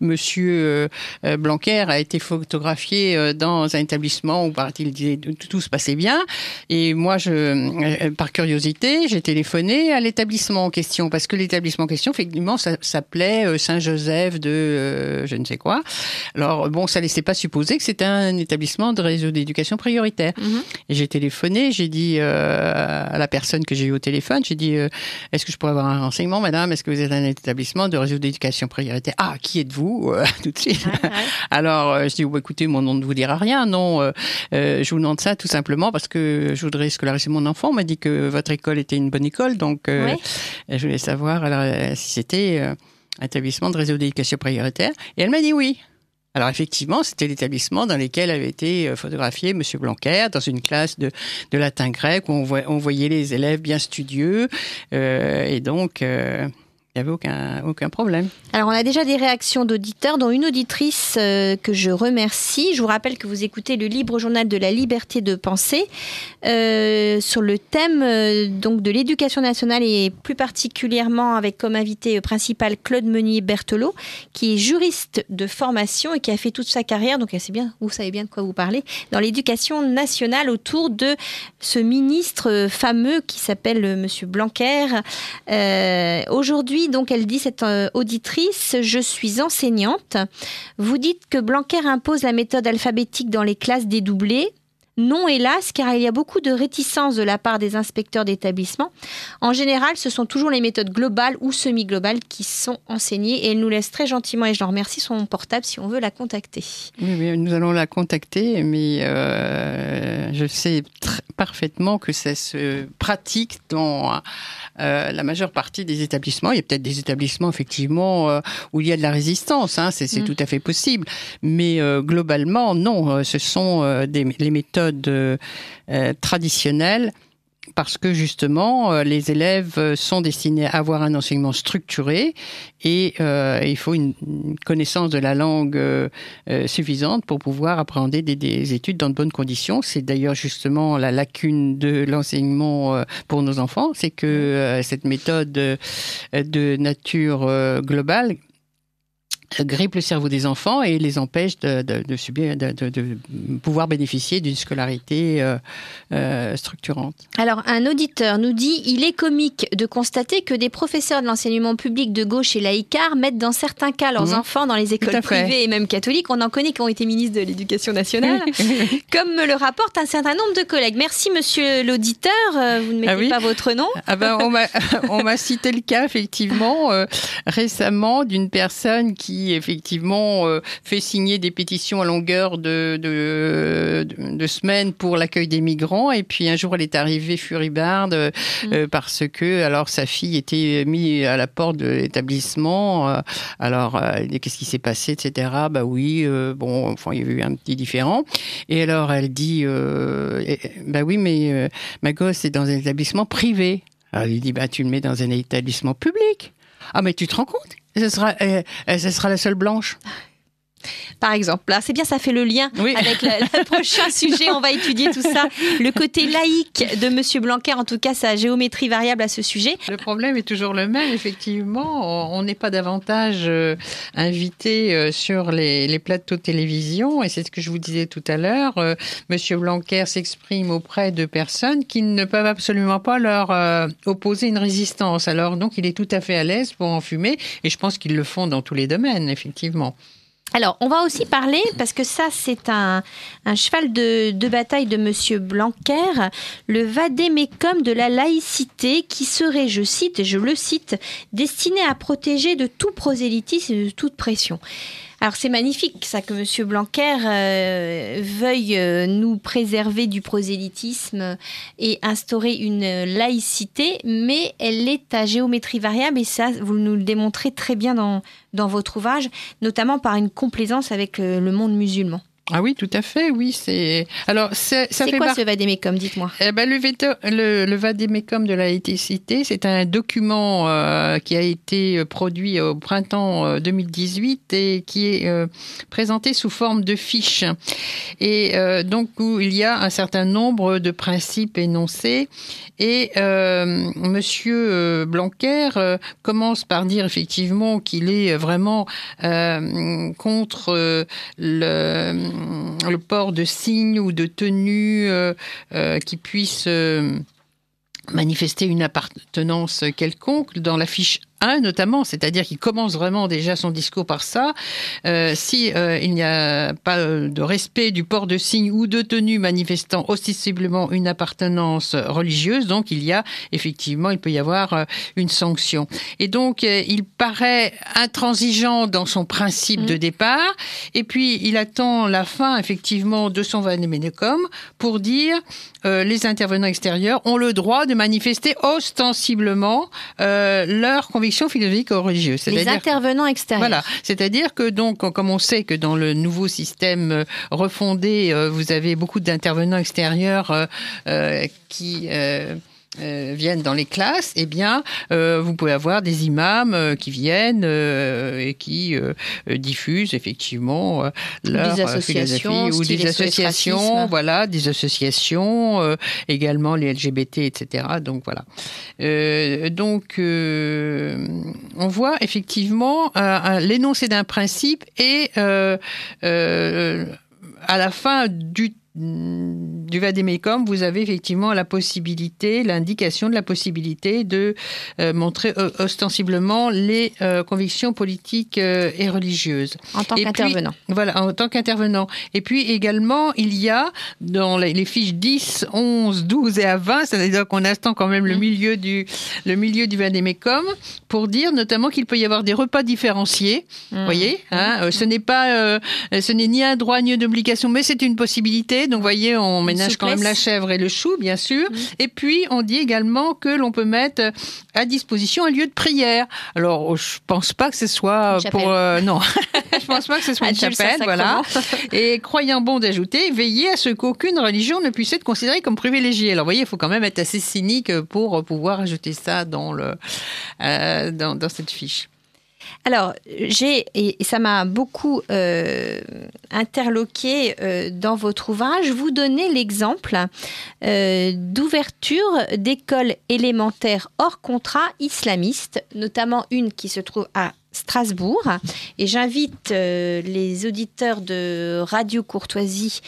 Monsieur euh, euh, Blanquer a été photographié dans un établissement où il tout, se passait bien. Et moi, je, par curiosité, j'ai téléphoné à l'établissement en question parce que l'établissement en question, effectivement, ça s'appelait Saint-Joseph de je ne sais quoi. Alors bon, ça ne laissait pas supposer que c'était un établissement de réseau d'éducation prioritaire. Mhm. J'ai téléphoné, j'ai dit euh, à la personne que j'ai eue au téléphone, j'ai dit euh, Est-ce que je pourrais avoir un renseignement, madame Est-ce que vous êtes un établissement de réseau d'éducation prioritaire Ah, qui êtes-vous euh, Tout de suite. Alors, je dis vous oh, Écoutez, mon nom ne vous dira rien. Non, je vous demande ça tout simplement parce que je voudrais scolariser mon enfant. On m'a dit que votre école était une bonne école, donc je voulais savoir alors, si c'était un établissement de réseau d'éducation prioritaire. Et elle m'a dit Oui. Alors effectivement, c'était l'établissement dans lequel avait été euh, photographié M. Blanquer, dans une classe de, de latin grec où on, voyait, on voyait les élèves bien studieux. Euh, et donc... Euh, il n'y avait aucun, aucun problème.
Alors, on a déjà des réactions d'auditeurs, dont une auditrice euh, que je remercie. Je vous rappelle que vous écoutez le libre journal de la liberté de penser euh, sur le thème euh, donc de l'éducation nationale et plus particulièrement avec comme invité principal Claude Meunier Berthelot, qui est juriste de formation et qui a fait toute sa carrière, donc bien, vous savez bien de quoi vous parlez, dans l'éducation nationale autour de ce ministre fameux qui s'appelle M. Blanquer. Aujourd'hui, donc elle dit cette euh, auditrice, je suis enseignante. Vous dites que Blanquer impose la méthode alphabétique dans les classes dédoublées. Non, hélas, car il y a beaucoup de réticences de la part des inspecteurs d'établissement. En général, ce sont toujours les méthodes globales ou semi-globales qui sont enseignées et elle nous laisse très gentiment, et je leur remercie, son portable si on veut la contacter.
Oui, nous allons la contacter, mais euh, je sais parfaitement que ça se pratique dans euh, la majeure partie des établissements. Il y a peut-être des établissements, effectivement, euh, où il y a de la résistance, hein, c'est mm. tout à fait possible. Mais globalement, non, ce sont des, les méthodes euh, traditionnelle parce que justement, euh, les élèves euh, sont destinés à avoir un enseignement structuré et il faut une connaissance de la langue suffisante pour pouvoir appréhender des, études dans de bonnes conditions. C'est d'ailleurs justement la lacune de l'enseignement pour nos enfants, c'est que cette méthode de nature globale grippe le cerveau des enfants et les empêche de, subir, de, pouvoir bénéficier d'une scolarité euh, euh, structurante.
Alors, un auditeur nous dit il est comique de constater que des professeurs de l'enseignement public de gauche et laïcar mettent dans certains cas leurs mmh. enfants dans les écoles privées et même catholiques. On en connaît qui ont été ministres de l'Éducation nationale, comme me le rapporte un certain nombre de collègues. Merci, monsieur l'auditeur. Euh, vous ne mettez
ah pas votre nom. Ah ben, on m'a cité le cas, effectivement, récemment, d'une personne qui effectivement euh, fait signer des pétitions à longueur de, de, semaines pour l'accueil des migrants. Et puis un jour, elle est arrivée furibarde euh, mm. euh, parce que alors sa fille était mise à la porte de l'établissement. alors qu'est-ce qui s'est passé, etc. Bah oui, bon, enfin il y a eu un petit différent. Et alors elle dit, bah oui, mais ma gosse est dans un établissement privé. Alors il dit, bah, tu le mets dans un établissement public. Ah, mais tu te rends compte ce sera, euh, euh, ce sera la seule blanche
par exemple. Là, c'est bien, ça fait le lien avec le prochain sujet. On va étudier tout ça. Le côté laïque de M. Blanquer, en tout cas, sa géométrie variable à ce sujet. Le
problème est toujours le même, effectivement. On n'est pas davantage euh, invité euh, sur les, plateaux de télévision. Et c'est ce que je vous disais tout à l'heure. M. Euh, Monsieur Blanquer s'exprime auprès de personnes qui ne peuvent absolument pas leur opposer une résistance. Alors, donc, il est tout à fait à l'aise pour en fumer. Et je pense qu'ils le font dans tous les domaines, effectivement.
Alors, on va aussi parler, parce que ça, c'est un,
cheval de, bataille de
Monsieur Blanquer, le vadémécum de la laïcité, qui serait, je cite, je le cite, destiné à protéger de tout prosélytisme et de toute pression. Alors c'est magnifique ça que M. Blanquer euh, veuille euh, nous préserver du prosélytisme et instaurer une laïcité, mais elle est à géométrie variable et ça vous nous le démontrez très bien dans, dans votre ouvrage, notamment par une complaisance avec euh, le monde musulman.
Ah oui, tout à fait, oui. C'est alors ça fait quoi ce Vadémécom Dites-moi. Eh ben, le, Vadémécom le, de la cité. c'est un document euh, qui a été euh, produit au printemps 2018 euh, et qui est présenté sous forme de fiche. Et donc où il y a un certain nombre de principes énoncés. Et Monsieur Blanquer commence par dire effectivement qu'il est vraiment contre le euh, le port de signes ou de tenues euh, euh, qui puissent manifester une appartenance quelconque. Dans l'affiche un, notamment, c'est-à-dire qu'il commence vraiment déjà son discours par ça. Euh, si euh, il n'y a pas euh, de respect du port de signes ou de tenues manifestant ostensiblement une appartenance religieuse, donc il y a effectivement, il peut y avoir euh, une sanction. Et donc il paraît intransigeant dans son principe mmh. de départ, et puis il attend la fin effectivement de son vanéménocom pour dire les intervenants extérieurs ont le droit de manifester ostensiblement leur conviction philosophique philosophiques ou Les intervenants extérieurs. Voilà, c'est-à-dire que donc, comme on sait que dans le nouveau système euh, refondé, euh, vous avez beaucoup d'intervenants extérieurs euh, qui euh, viennent dans les classes, eh bien, euh, vous pouvez avoir des imams euh, qui viennent et qui diffusent effectivement leur des associations, ou des e associations, voilà, des associations, également les LGBT, etc. Donc voilà. donc on voit effectivement l'énoncé d'un principe et à la fin du du vade vous avez effectivement la possibilité, l'indication de la possibilité de euh, montrer euh, ostensiblement les euh, convictions politiques et religieuses. En tant qu'intervenant. Voilà, en tant qu'intervenant. Et puis également, il y a dans les, fiches 10, 11, 12 et à 20, c'est-à-dire qu'on attend quand même le mm. milieu du, le milieu du pour dire notamment qu'il peut y avoir des repas différenciés. Mm. Vous voyez, hein, mm. ce n'est pas, ce n'est ni un droit ni une obligation, mais c'est une possibilité. Donc, vous voyez, on ménage quand même la chèvre et le chou, bien sûr. Et puis, on dit également que l'on peut mettre à disposition un lieu de prière. Alors, je pense pas que ce soit pour non, je pense pas que ce soit une chapelle, euh, voilà. Et croyant bon d'ajouter, veillez à ce qu'aucune religion ne puisse être considérée comme privilégiée. Alors, vous voyez, il faut quand même être assez cynique pour pouvoir ajouter ça dans le euh, dans cette fiche.
Alors, j'ai, et ça m'a beaucoup euh, interloqué euh, dans votre ouvrage, vous donnez l'exemple euh, d'ouverture d'écoles élémentaires hors contrat islamistes, notamment une qui se trouve à Strasbourg. Et j'invite euh, les auditeurs de Radio Courtoisie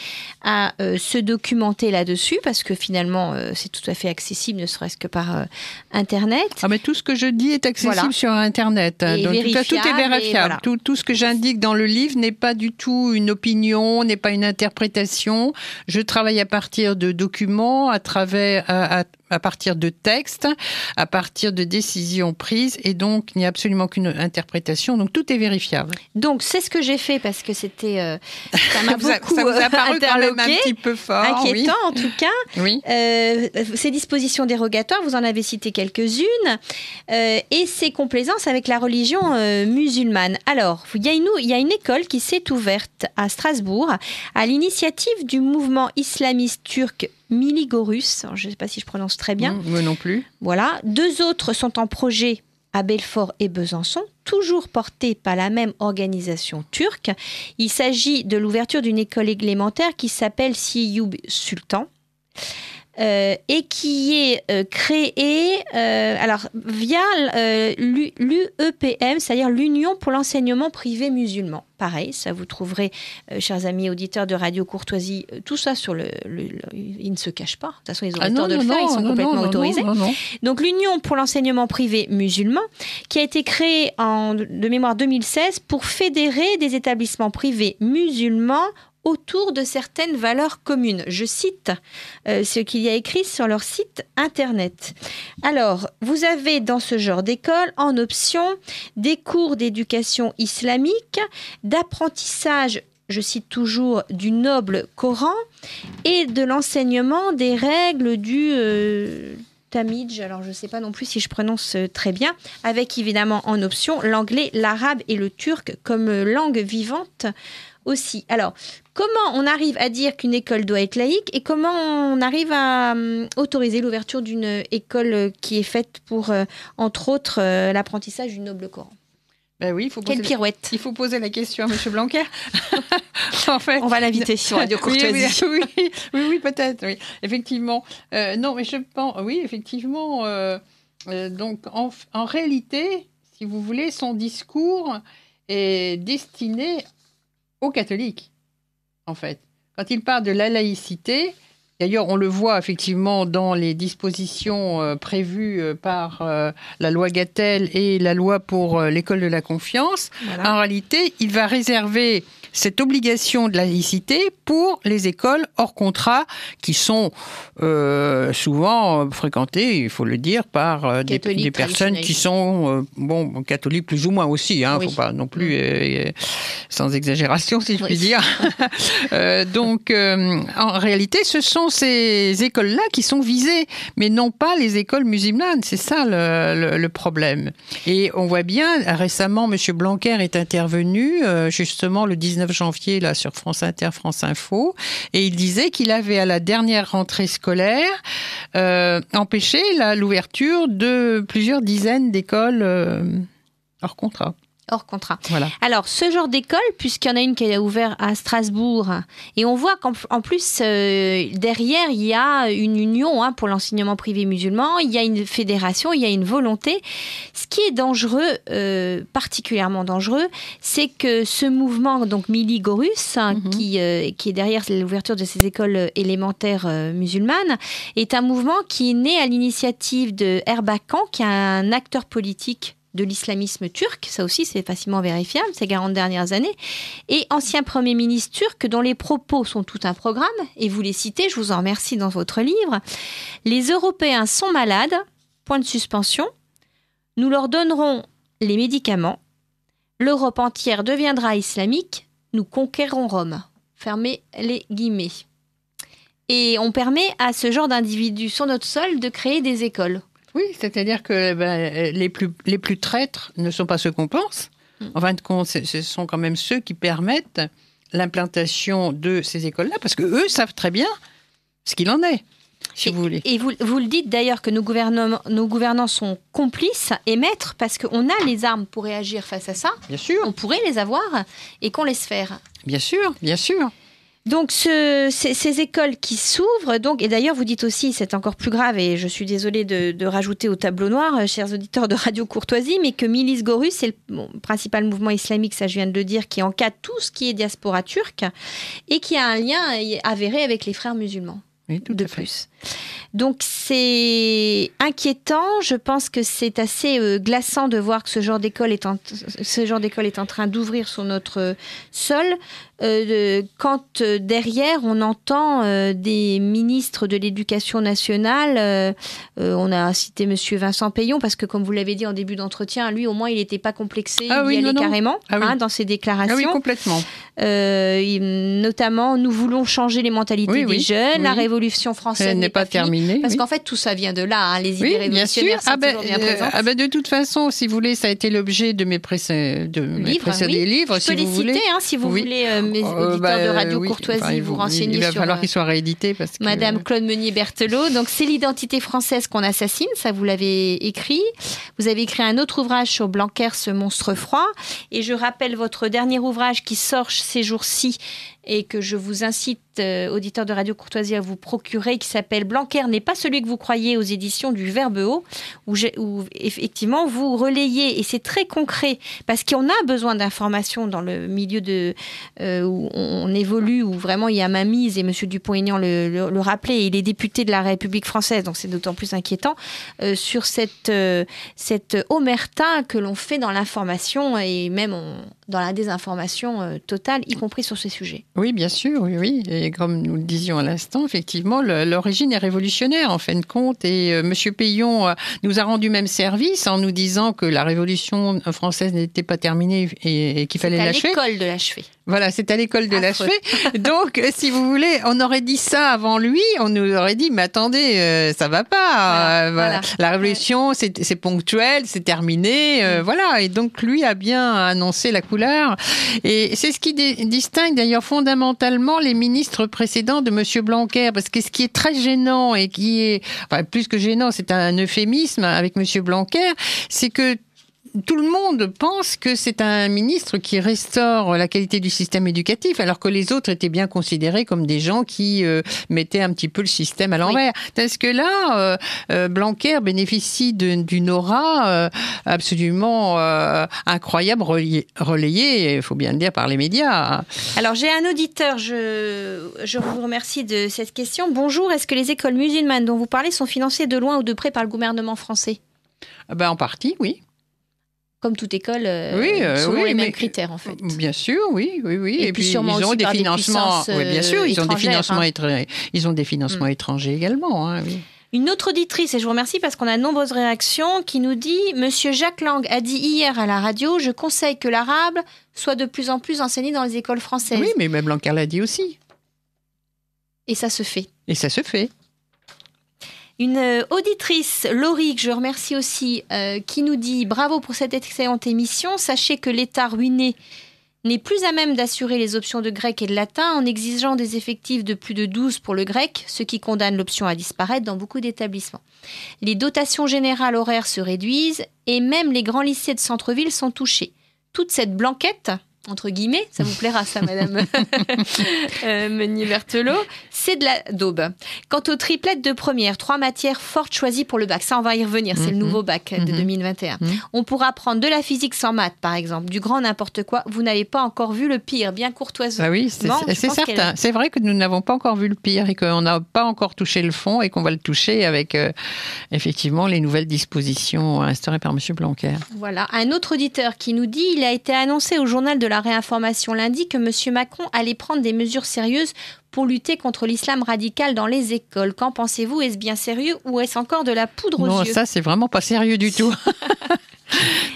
à euh, se documenter là-dessus parce que finalement, euh, c'est tout à fait accessible, ne serait-ce que par Internet. Ah, mais tout ce que
je dis est accessible sur Internet. Hein. tout, est vérifiable. Tout, ce que j'indique dans le livre n'est pas du tout une opinion, n'est pas une interprétation. Je travaille à partir de documents, à travers. à partir de textes, à partir de décisions prises, et donc il n'y a absolument qu'une interprétation donc tout est vérifiable.
Donc c'est ce que j'ai fait parce que c'était
ça beaucoup quand même un petit peu fort, inquiétant
en tout cas. Euh, ces dispositions dérogatoires, vous en avez cité quelques-unes, euh, et ces complaisances avec la religion euh, musulmane. Alors il y, a une, école qui s'est ouverte à Strasbourg à l'initiative du mouvement islamiste turc Miligorus, je ne sais pas si je prononce très bien. moi non plus. Voilà. Deux autres sont en projet à Belfort et Besançon, toujours portés par la même organisation turque. Il s'agit de l'ouverture d'une école élémentaire qui s'appelle Siyoub Sultan. Euh, et qui est euh, créé euh, alors via euh, l'UEPM, c'est-à-dire l'Union pour l'enseignement privé musulman. Pareil, ça vous trouverez, chers amis auditeurs de Radio Courtoisie, tout ça sur le, Il Ils ne se cachent pas. De toute façon, ils ont ah le temps de faire, ils sont complètement autorisés. Donc l'Union pour l'enseignement privé musulman, qui a été créée en, de mémoire 2016 pour fédérer des établissements privés musulmans autour de certaines valeurs communes. Je cite euh, ce qu'il y a écrit sur leur site internet. Alors, vous avez dans ce genre d'école en option des cours d'éducation islamique, d'apprentissage je cite toujours, du noble Coran et de l'enseignement des règles du euh, Tamidj, alors je ne sais pas non plus si je prononce euh, très bien, avec évidemment en option l'anglais, l'arabe et le turc comme langue vivante aussi. Alors, comment on arrive à dire qu'une école doit être laïque et comment on arrive à hum, autoriser l'ouverture d'une école qui est faite pour, euh, entre autres, euh, l'apprentissage du noble Coran ben oui, faut Quelle pirouette Il faut poser la question à M. Blanquer.
en fait, on va l'inviter sur Radio Courtoisie. oui, oui, oui, oui peut-être. effectivement. Euh, non, mais je pense. Oui, effectivement. donc, en, en réalité, si vous voulez, son discours est destiné aux catholiques, en fait. Quand il parle de la laïcité, D'ailleurs, on le voit effectivement dans les dispositions euh, prévues euh, par euh, la loi Gattel et la loi pour l'école de la confiance. En réalité, il va réserver cette obligation de laïcité pour les écoles hors contrat qui sont euh, souvent euh, fréquentées, il faut le dire, par euh, des, des, personnes qui sont bon catholiques plus ou moins aussi. Hein, faut pas non plus mm. sans exagération si je puis dire. donc en réalité, ce sont ces écoles-là qui sont visées, mais non pas les écoles musulmanes. C'est ça le, problème. Et on voit bien récemment, M. Blanquer est intervenu justement le 19 janvier là sur France Inter, France Info, et il disait qu'il avait à la dernière rentrée scolaire euh, empêché l'ouverture de plusieurs dizaines d'écoles euh, hors contrat hors contrat.
Alors, ce genre d'école, puisqu'il y en a une qui est ouverte à Strasbourg, et on voit qu'en plus, euh, derrière, il y a une union hein, pour l'enseignement privé musulman, il y a une fédération, il y a une volonté. Ce qui est dangereux, euh, particulièrement dangereux, c'est que ce mouvement, donc Mili Gorus, hein, mhm. qui, euh, qui est derrière l'ouverture de ces écoles élémentaires musulmanes, est un mouvement qui est né à l'initiative de Erbakan, qui est un acteur politique de l'islamisme turc, ça aussi c'est facilement vérifiable, ces 40 dernières années, et ancien Premier ministre turc dont les propos sont tout un programme, et vous les citez, je vous en remercie dans votre livre, Les Européens sont malades, point de suspension, nous leur donnerons les médicaments, l'Europe entière deviendra islamique, nous conquérons Rome. Fermez les guillemets. Et on permet à ce genre d'individus sur notre sol de créer des écoles.
Oui, c'est-à-dire que eh ben, euh, les, plus, traîtres ne sont pas ceux qu'on pense. Hmm. En fin de compte, ce sont quand même ceux qui permettent l'implantation de ces écoles-là, parce que eux savent très bien ce qu'il en est. Si vous voulez.
Et vous, vous le dites d'ailleurs que nos, nos gouvernants sont complices et maîtres parce qu'on a les armes pour réagir face à ça. Bien sûr. On pourrait les avoir et qu'on laisse faire.
Bien sûr, bien sûr.
Donc ces, écoles qui s'ouvrent, donc et d'ailleurs vous dites aussi, c'est encore plus grave, et je suis désolée de, rajouter au tableau noir, euh, chers auditeurs de Radio Courtoisie, mais que Milis Gorus, c'est le principal mouvement islamique, ça je viens de le dire, qui encadre tout ce qui est diaspora turque et qui a un lien euh, avéré avec les frères musulmans.
Oui, tout de plus.
Donc c'est inquiétant. Je pense que c'est assez euh, glaçant de voir que ce genre d'école est en, ce genre d'école est en train d'ouvrir sur notre euh, sol. Euh, quand derrière on entend des ministres de l'Éducation nationale, on a cité Monsieur Vincent Payon parce que comme vous l'avez dit en début d'entretien, lui au moins il n'était pas complexé, ah il y allait carrément ah hein, dans ses déclarations. Ah complètement. notamment, nous voulons changer les mentalités des jeunes. La Révolution française eh,
pas, terminé Parce
qu'en fait, tout ça vient de là. Hein. les idées révolutionnaires ah bien sont toujours bien euh, présentes. Ah ben
de toute façon, si vous voulez, ça a été l'objet de mes, de livres, mes
livres. Hein, je si peux vous les voulez. citer, hein, si vous voulez, euh, mes auditeurs oh, bah, de Radio Courtoisie, vous, renseigner sur... Il va falloir euh, qu'ils soient
réédités. Parce que... Madame
Claude Meunier-Berthelot. Donc, c'est l'identité française qu'on assassine. Ça, vous l'avez écrit. Vous avez écrit un autre ouvrage sur Blanquer, ce monstre froid. Et je rappelle votre dernier ouvrage qui sort ces jours-ci et que je vous incite euh, auditeur de Radio Courtoisie, à vous procurer qui s'appelle Blanquer n'est pas celui que vous croyez aux éditions du Verbe Haut, où, effectivement vous relayez, et c'est très concret, parce qu'on a besoin d'informations dans le milieu de, euh, où on, évolue, où vraiment il y a mise et M. Dupont-Aignan le, le, il est député de la République française, donc c'est d'autant plus inquiétant, euh, sur cette, cette omerta que l'on fait dans l'information et même dans la désinformation totale, y compris sur ces sujets.
Oui, bien sûr, oui, oui. Et et comme nous le disions à l'instant, effectivement, l'origine est révolutionnaire en fin de compte. Et M. Euh, Monsieur Payon euh, nous a rendu même service en nous disant que la Révolution française n'était pas terminée et, qu'il fallait l'achever. à l'école de l'achever. Voilà, c'est à l'école de l'achevé. Donc, euh, si vous voulez, on aurait dit ça avant lui, on nous aurait dit, mais attendez, euh, ça va pas. Euh, la révolution, c'est ponctuel, c'est terminé, mm. voilà. Et donc, lui a bien annoncé la couleur. Et c'est ce qui distingue d'ailleurs fondamentalement les ministres précédents de M. Blanquer, parce que ce qui est très gênant et qui est, enfin, plus que gênant, c'est un euphémisme avec M. Blanquer, c'est que tout le monde pense que c'est un ministre qui restaure la qualité du système éducatif, alors que les autres étaient bien considérés comme des gens qui euh, mettaient un petit peu le système à l'envers. Est-ce que là, euh, euh, Blanquer bénéficie d'une aura absolument incroyable, relayée, il faut bien le dire, par les médias. Hein.
Alors j'ai un auditeur, je, je vous remercie de cette question. Bonjour, est-ce que les écoles musulmanes dont vous parlez sont financées de loin ou de près par le gouvernement français
ah ben, En partie, oui
comme toute école, euh, oui, euh, les mêmes critères en fait.
Bien sûr, oui, oui, oui. Et, puis, ils ont des financements, oui, bien sûr, ils ont des hein. financements, ils ont des financements mm. étrangers également. Hein,
Une autre auditrice, et je vous remercie parce qu'on a de nombreuses réactions, qui nous dit Monsieur Jacques Lang a dit hier à la radio, je conseille que l'arabe soit de plus en plus enseigné dans les
écoles françaises. Oui, mais même Lancard l'a dit aussi. Et ça se fait. Et ça se fait.
Une euh, auditrice, Laurie, que je remercie aussi, euh, qui nous dit bravo pour cette excellente émission. Sachez que l'État ruiné n'est plus à même d'assurer les options de grec et de latin en exigeant des effectifs de plus de 12 pour le grec, ce qui condamne l'option à disparaître dans beaucoup d'établissements. Les dotations générales horaires se réduisent et même les grands lycées de centre-ville sont touchés. Toute cette blanquette, entre guillemets, ça vous plaira ça, Madame euh, Meunier-Berthelot, c'est de la daube. Quant aux triplettes de première, trois matières fortes choisies pour le bac. Ça, on va y revenir. C'est le mhm. nouveau bac de 2021. Mhm. Mhm. On pourra prendre de la physique sans maths, par exemple, du grand n'importe quoi. Vous n'avez pas encore vu le pire, bien courtoisement. Ah oui, c'est certain. C'est
vrai que nous n'avons pas encore vu le pire et qu'on n'a pas encore touché le fond et qu'on va le toucher avec euh, effectivement les nouvelles dispositions instaurées par M. Blanquer.
Voilà. Un autre auditeur qui nous dit il a été annoncé au journal de la réinformation lundi que M. Macron allait prendre des mesures sérieuses pour lutter contre l'islam radical dans les écoles. Qu'en pensez-vous Est-ce bien sérieux ou est-ce encore de la poudre aux yeux Non, ça
c'est vraiment pas sérieux du tout.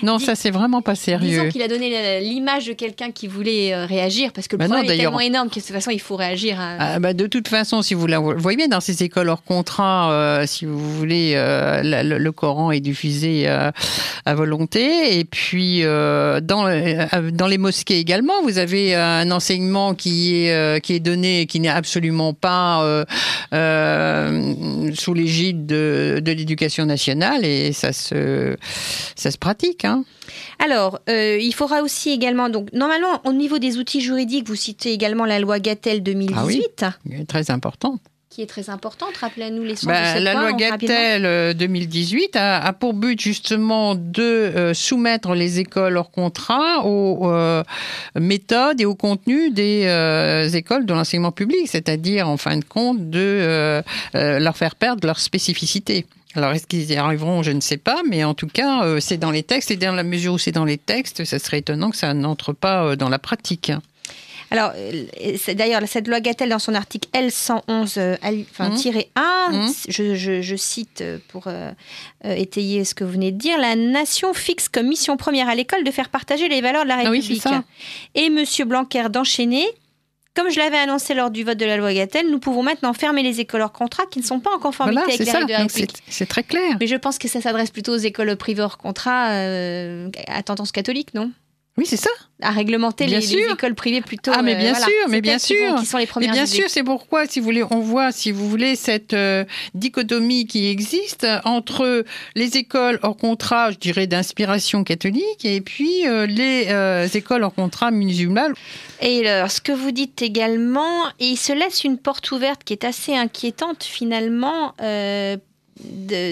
Non, ça c'est vraiment pas sérieux. Disons qu'il a
donné l'image de quelqu'un qui voulait euh, réagir parce que le bah problème est tellement énorme que de toute façon il faut réagir. Ah,
bah, de toute façon, si vous la voyez dans ces écoles hors contrat, euh, si vous voulez, euh, le, Coran est diffusé à volonté et puis dans dans les mosquées également, vous avez un enseignement qui est qui est donné et qui n'est absolument pas sous l'égide de, l'éducation nationale et ça se ça se pratique. Hein.
Alors, euh, il faudra aussi également, donc normalement au niveau des outils juridiques, vous citez également la loi Gattel 2018. Ah
oui, très importante
qui est très importante. Rappelez-nous les ben, de La loi Gattel
2018 euh, a, a, pour but justement de euh, soumettre les écoles hors contrat aux méthodes et au contenu des écoles de l'enseignement public, c'est-à-dire en fin de compte de leur faire perdre leur spécificité. Alors, est-ce qu'ils y arriveront Je ne sais pas, mais en tout cas, euh, c'est dans les textes, et dans la mesure où c'est dans les textes, ça serait étonnant que ça n'entre pas euh, dans la pratique.
Alors, euh, d'ailleurs, cette loi Gattel, dans son article L111-1, mmh. mmh. je, cite pour étayer ce que vous venez de dire, la nation fixe comme mission première à l'école de faire partager les valeurs de la ah République. Et M. Blanquer d'enchaîner, comme je l'avais annoncé lors du vote de la loi Gatel, nous pouvons maintenant fermer les écoles hors contrat qui ne sont pas en conformité avec les règles de la
C'est très clair. Mais je pense
que ça s'adresse plutôt aux écoles privées hors contrat euh, à tendance catholique, non oui, c'est ça. À réglementer les, écoles privées plutôt. Ah, mais bien euh, sûr, mais bien sûr. Qui, sont les premières bien sûr, c'est
pourquoi, si vous voulez, on voit, si vous voulez, cette euh, dichotomie qui existe entre les écoles hors contrat, je dirais, d'inspiration catholique, et puis euh, les écoles hors contrat musulmanes. Et
alors, ce que vous dites également, il se laisse une porte ouverte qui est assez inquiétante finalement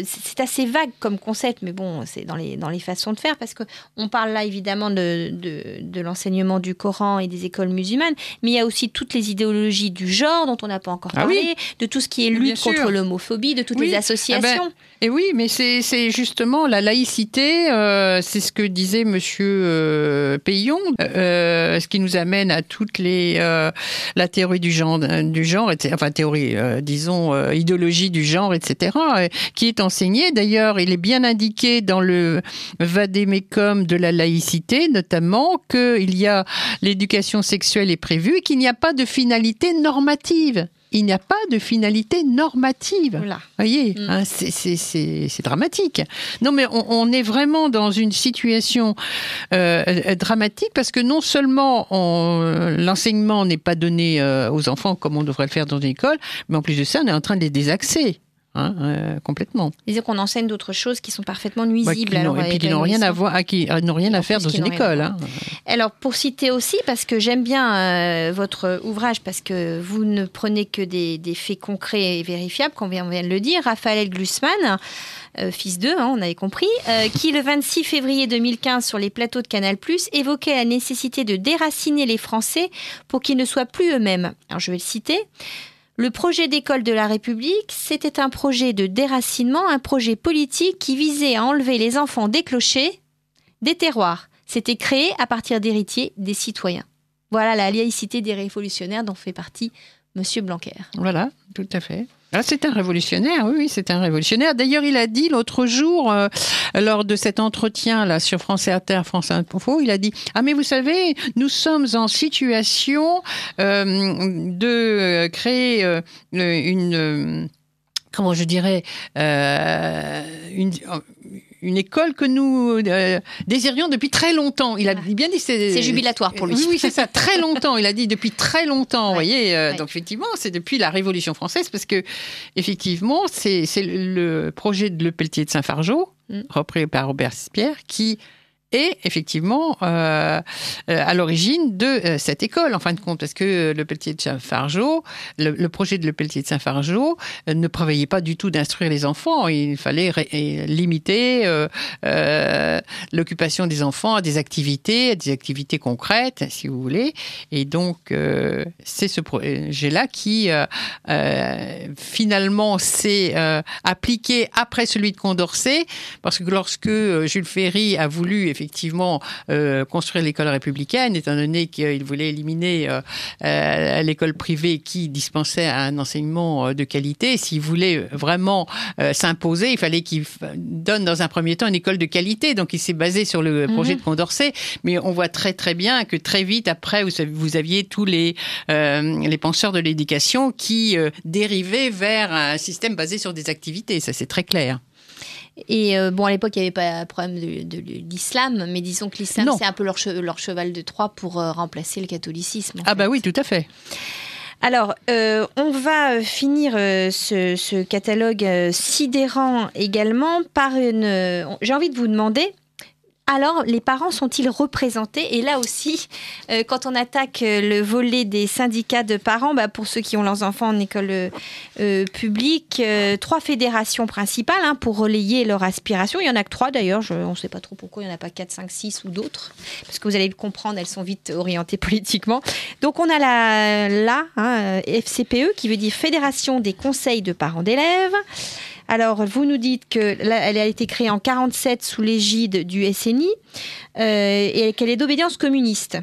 c'est assez vague comme concept, mais bon, c'est dans les, dans les façons de faire, parce qu'on parle là évidemment de, de, l'enseignement du Coran et des écoles musulmanes, mais il y a aussi toutes les idéologies du genre dont on n'a pas encore ah parlé, de tout ce qui est lutte contre l'homophobie, de toutes les ah associations. Ben,
et oui, mais c'est justement la laïcité, euh, c'est ce que disait Monsieur euh, Payon, euh, ce qui nous amène à toutes les la théorie du genre, du genre, enfin théorie, disons idéologie du genre, etc qui est enseigné. D'ailleurs, il est bien indiqué dans le Vademecum de la laïcité, notamment, qu'il y a l'éducation sexuelle est prévue et qu'il n'y a pas de finalité normative il n'y a pas de finalité normative. Vous voyez, mm. hein, c'est dramatique. Non, mais on, est vraiment dans une situation euh, dramatique parce que non seulement l'enseignement n'est pas donné euh, aux enfants comme on devrait le faire dans une école, mais en plus de ça, on est en train de les désaxer. Hein, euh, complètement.
cest qu'on enseigne d'autres choses qui sont parfaitement nuisibles. alors, et qui n'ont rien à
voir, qui n'ont rien hein. à faire dans une école.
Alors pour citer aussi, parce que j'aime bien euh, votre ouvrage, parce que vous ne prenez que des, faits concrets et vérifiables, qu'on vient, on vient de le dire. Raphaël Glusman, euh, fils d'eux, hein, on avait compris, qui le 26 février 2015 sur les plateaux de Canal+ évoquait la nécessité de déraciner les Français pour qu'ils ne soient plus eux-mêmes. Alors je vais le citer. Le projet d'école de la République, c'était un projet de déracinement, un projet politique qui visait à enlever les enfants des clochers, des terroirs. C'était créé à partir d'héritiers des citoyens. Voilà la laïcité des révolutionnaires dont fait partie Monsieur Blanquer.
Voilà, tout à fait. Ah, c'est un révolutionnaire, oui, c'est un révolutionnaire. D'ailleurs, il a dit l'autre jour, euh, lors de cet entretien là sur France Inter, France Info, il a dit Ah, mais vous savez, nous sommes en situation euh, de créer euh, une. comment je dirais une, une école que nous euh, désirions depuis très longtemps. Il a ah. bien dit c'est jubilatoire pour lui. Oui, c'est ça, très longtemps. Il a dit depuis très longtemps. Vous voyez, euh, donc effectivement, c'est depuis la Révolution française parce que effectivement, c'est le projet de Le Pelletier de Saint-Fargeau, mm. repris par Robert Spierre, qui est effectivement euh, euh, à l'origine de euh, cette école, en fin de compte, parce que le Pelletier de Saint-Fargeau, le, projet de le Pelletier de Saint-Fargeau ne prévoyait pas du tout d'instruire les enfants. Il fallait limiter l'occupation des enfants à des activités, à des activités concrètes, si vous voulez. Et donc, c'est ce projet-là qui, finalement, s'est appliqué après celui de Condorcet, parce que lorsque Jules Ferry a voulu, effectivement euh, construire l'école républicaine, étant donné qu'il voulait éliminer euh, euh, l'école privée qui dispensait un enseignement de qualité. S'il voulait vraiment s'imposer, il fallait qu'il donne dans un premier temps une école de qualité. Donc il s'est basé sur le mhm. projet de Condorcet, mais on voit très très bien que très vite après, vous, aviez tous les, les penseurs de l'éducation qui dérivaient vers un système basé sur des activités. Ça c'est très clair.
Et euh, bon, à l'époque, il n'y avait pas problème de, de, de l'islam, mais disons que l'islam, c'est un peu leur, cheval de Troie pour euh, remplacer le catholicisme. Ah,
bah oui, tout à fait.
Alors, euh, on va finir
ce,
catalogue sidérant également par une. J'ai envie de vous demander alors les parents sont-ils représentés Et là aussi, euh, quand on attaque euh, le volet des syndicats de parents, bah, pour ceux qui ont leurs enfants en école euh, publique, trois fédérations principales hein, pour relayer leurs aspirations. Il y en a que trois d'ailleurs, on ne sait pas trop pourquoi il n'y en a pas quatre, cinq, six ou d'autres, parce que vous allez le comprendre, elles sont vite orientées politiquement. Donc on a la, hein, FCPE qui veut dire Fédération des conseils de parents d'élèves. Alors, vous nous dites qu'elle a été créée en 47 sous l'égide du SNI euh, et qu'elle est d'obédience communiste.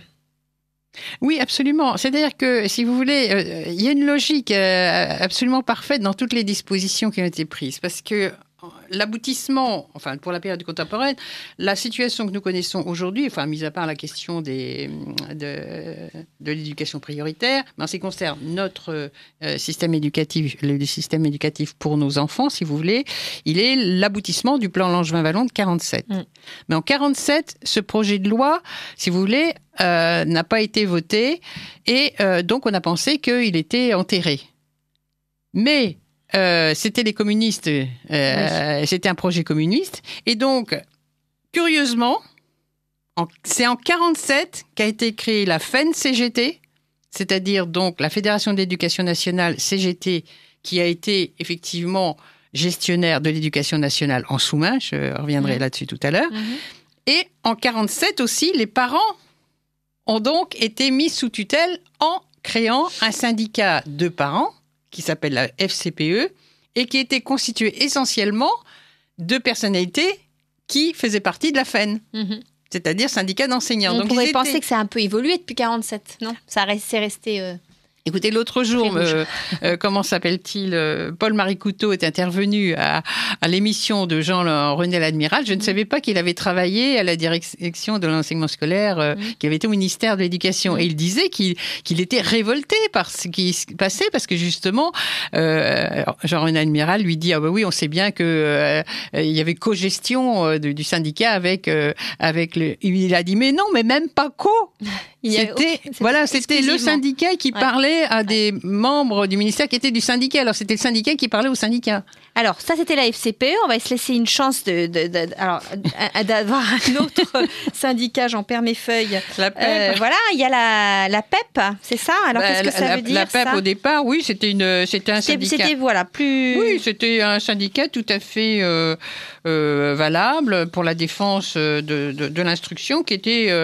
Oui, absolument. C'est-à-dire que, si vous voulez, euh, il y a une logique euh, absolument parfaite dans toutes les dispositions qui ont été prises. Parce que, l'aboutissement, enfin pour la période contemporaine, la situation que nous connaissons aujourd'hui, enfin mis à part la question des, de, l'éducation prioritaire, en ce qui concerne notre euh, système éducatif, le système éducatif pour nos enfants, si vous voulez, il est l'aboutissement du plan Langevin-Vallon de 47. Mm. Mais en 47, ce projet de loi, si vous voulez, euh, n'a pas été voté et euh, donc on a pensé qu'il était enterré. Mais euh, c'était les communistes. Euh, c'était un projet communiste. Et donc, curieusement, c'est en 1947 qu'a été créée la FEN-CGT, c'est-à-dire donc la Fédération d'éducation nationale CGT, qui a été effectivement gestionnaire de l'éducation nationale en sous-main. Je reviendrai là-dessus tout à l'heure. Mhm. Et en 1947 aussi, les parents ont donc été mis sous tutelle en créant un syndicat de parents qui s'appelle la FCPE et qui était constituée essentiellement de personnalités qui faisaient partie de la FEN. Mhm. c'est-à-dire syndicat d'enseignants. On Donc, pourrait penser que ça
a un peu évolué depuis 1947, non Ça s'est resté. Euh,
Écoutez, l'autre jour, euh, euh, comment s'appelle-t-il euh, Paul-Marie Couteau est intervenu à, l'émission de Jean-René L'Admiral. Je ne savais pas qu'il avait travaillé à la direction de l'enseignement scolaire, qui avait été au ministère de l'Éducation. Et il disait qu'il était révolté par ce qui se passait, parce que justement, Jean-René L'Admiral lui dit, ah ben oui, on sait bien qu'il y avait co-gestion du syndicat avec... avec le... Il a dit, mais non, mais même pas co. C'était voilà, le syndicat qui parlait à des membres du ministère qui étaient du syndicat. Alors c'était le syndicat qui parlait au syndicat. Alors ça c'était la FCPE. On va se laisser une chance de, d'avoir un
autre syndicat. J'en perds mes feuilles.
La PEP. E euh, voilà,
il y a la, la PEP, e c'est ça. Alors bah, qu'est-ce que ça la, veut dire La PEP e au
départ, oui, c'était une un syndicat. C'était voilà plus. Oui, c'était un syndicat tout à fait euh, euh, valable pour la défense de, de l'instruction qui était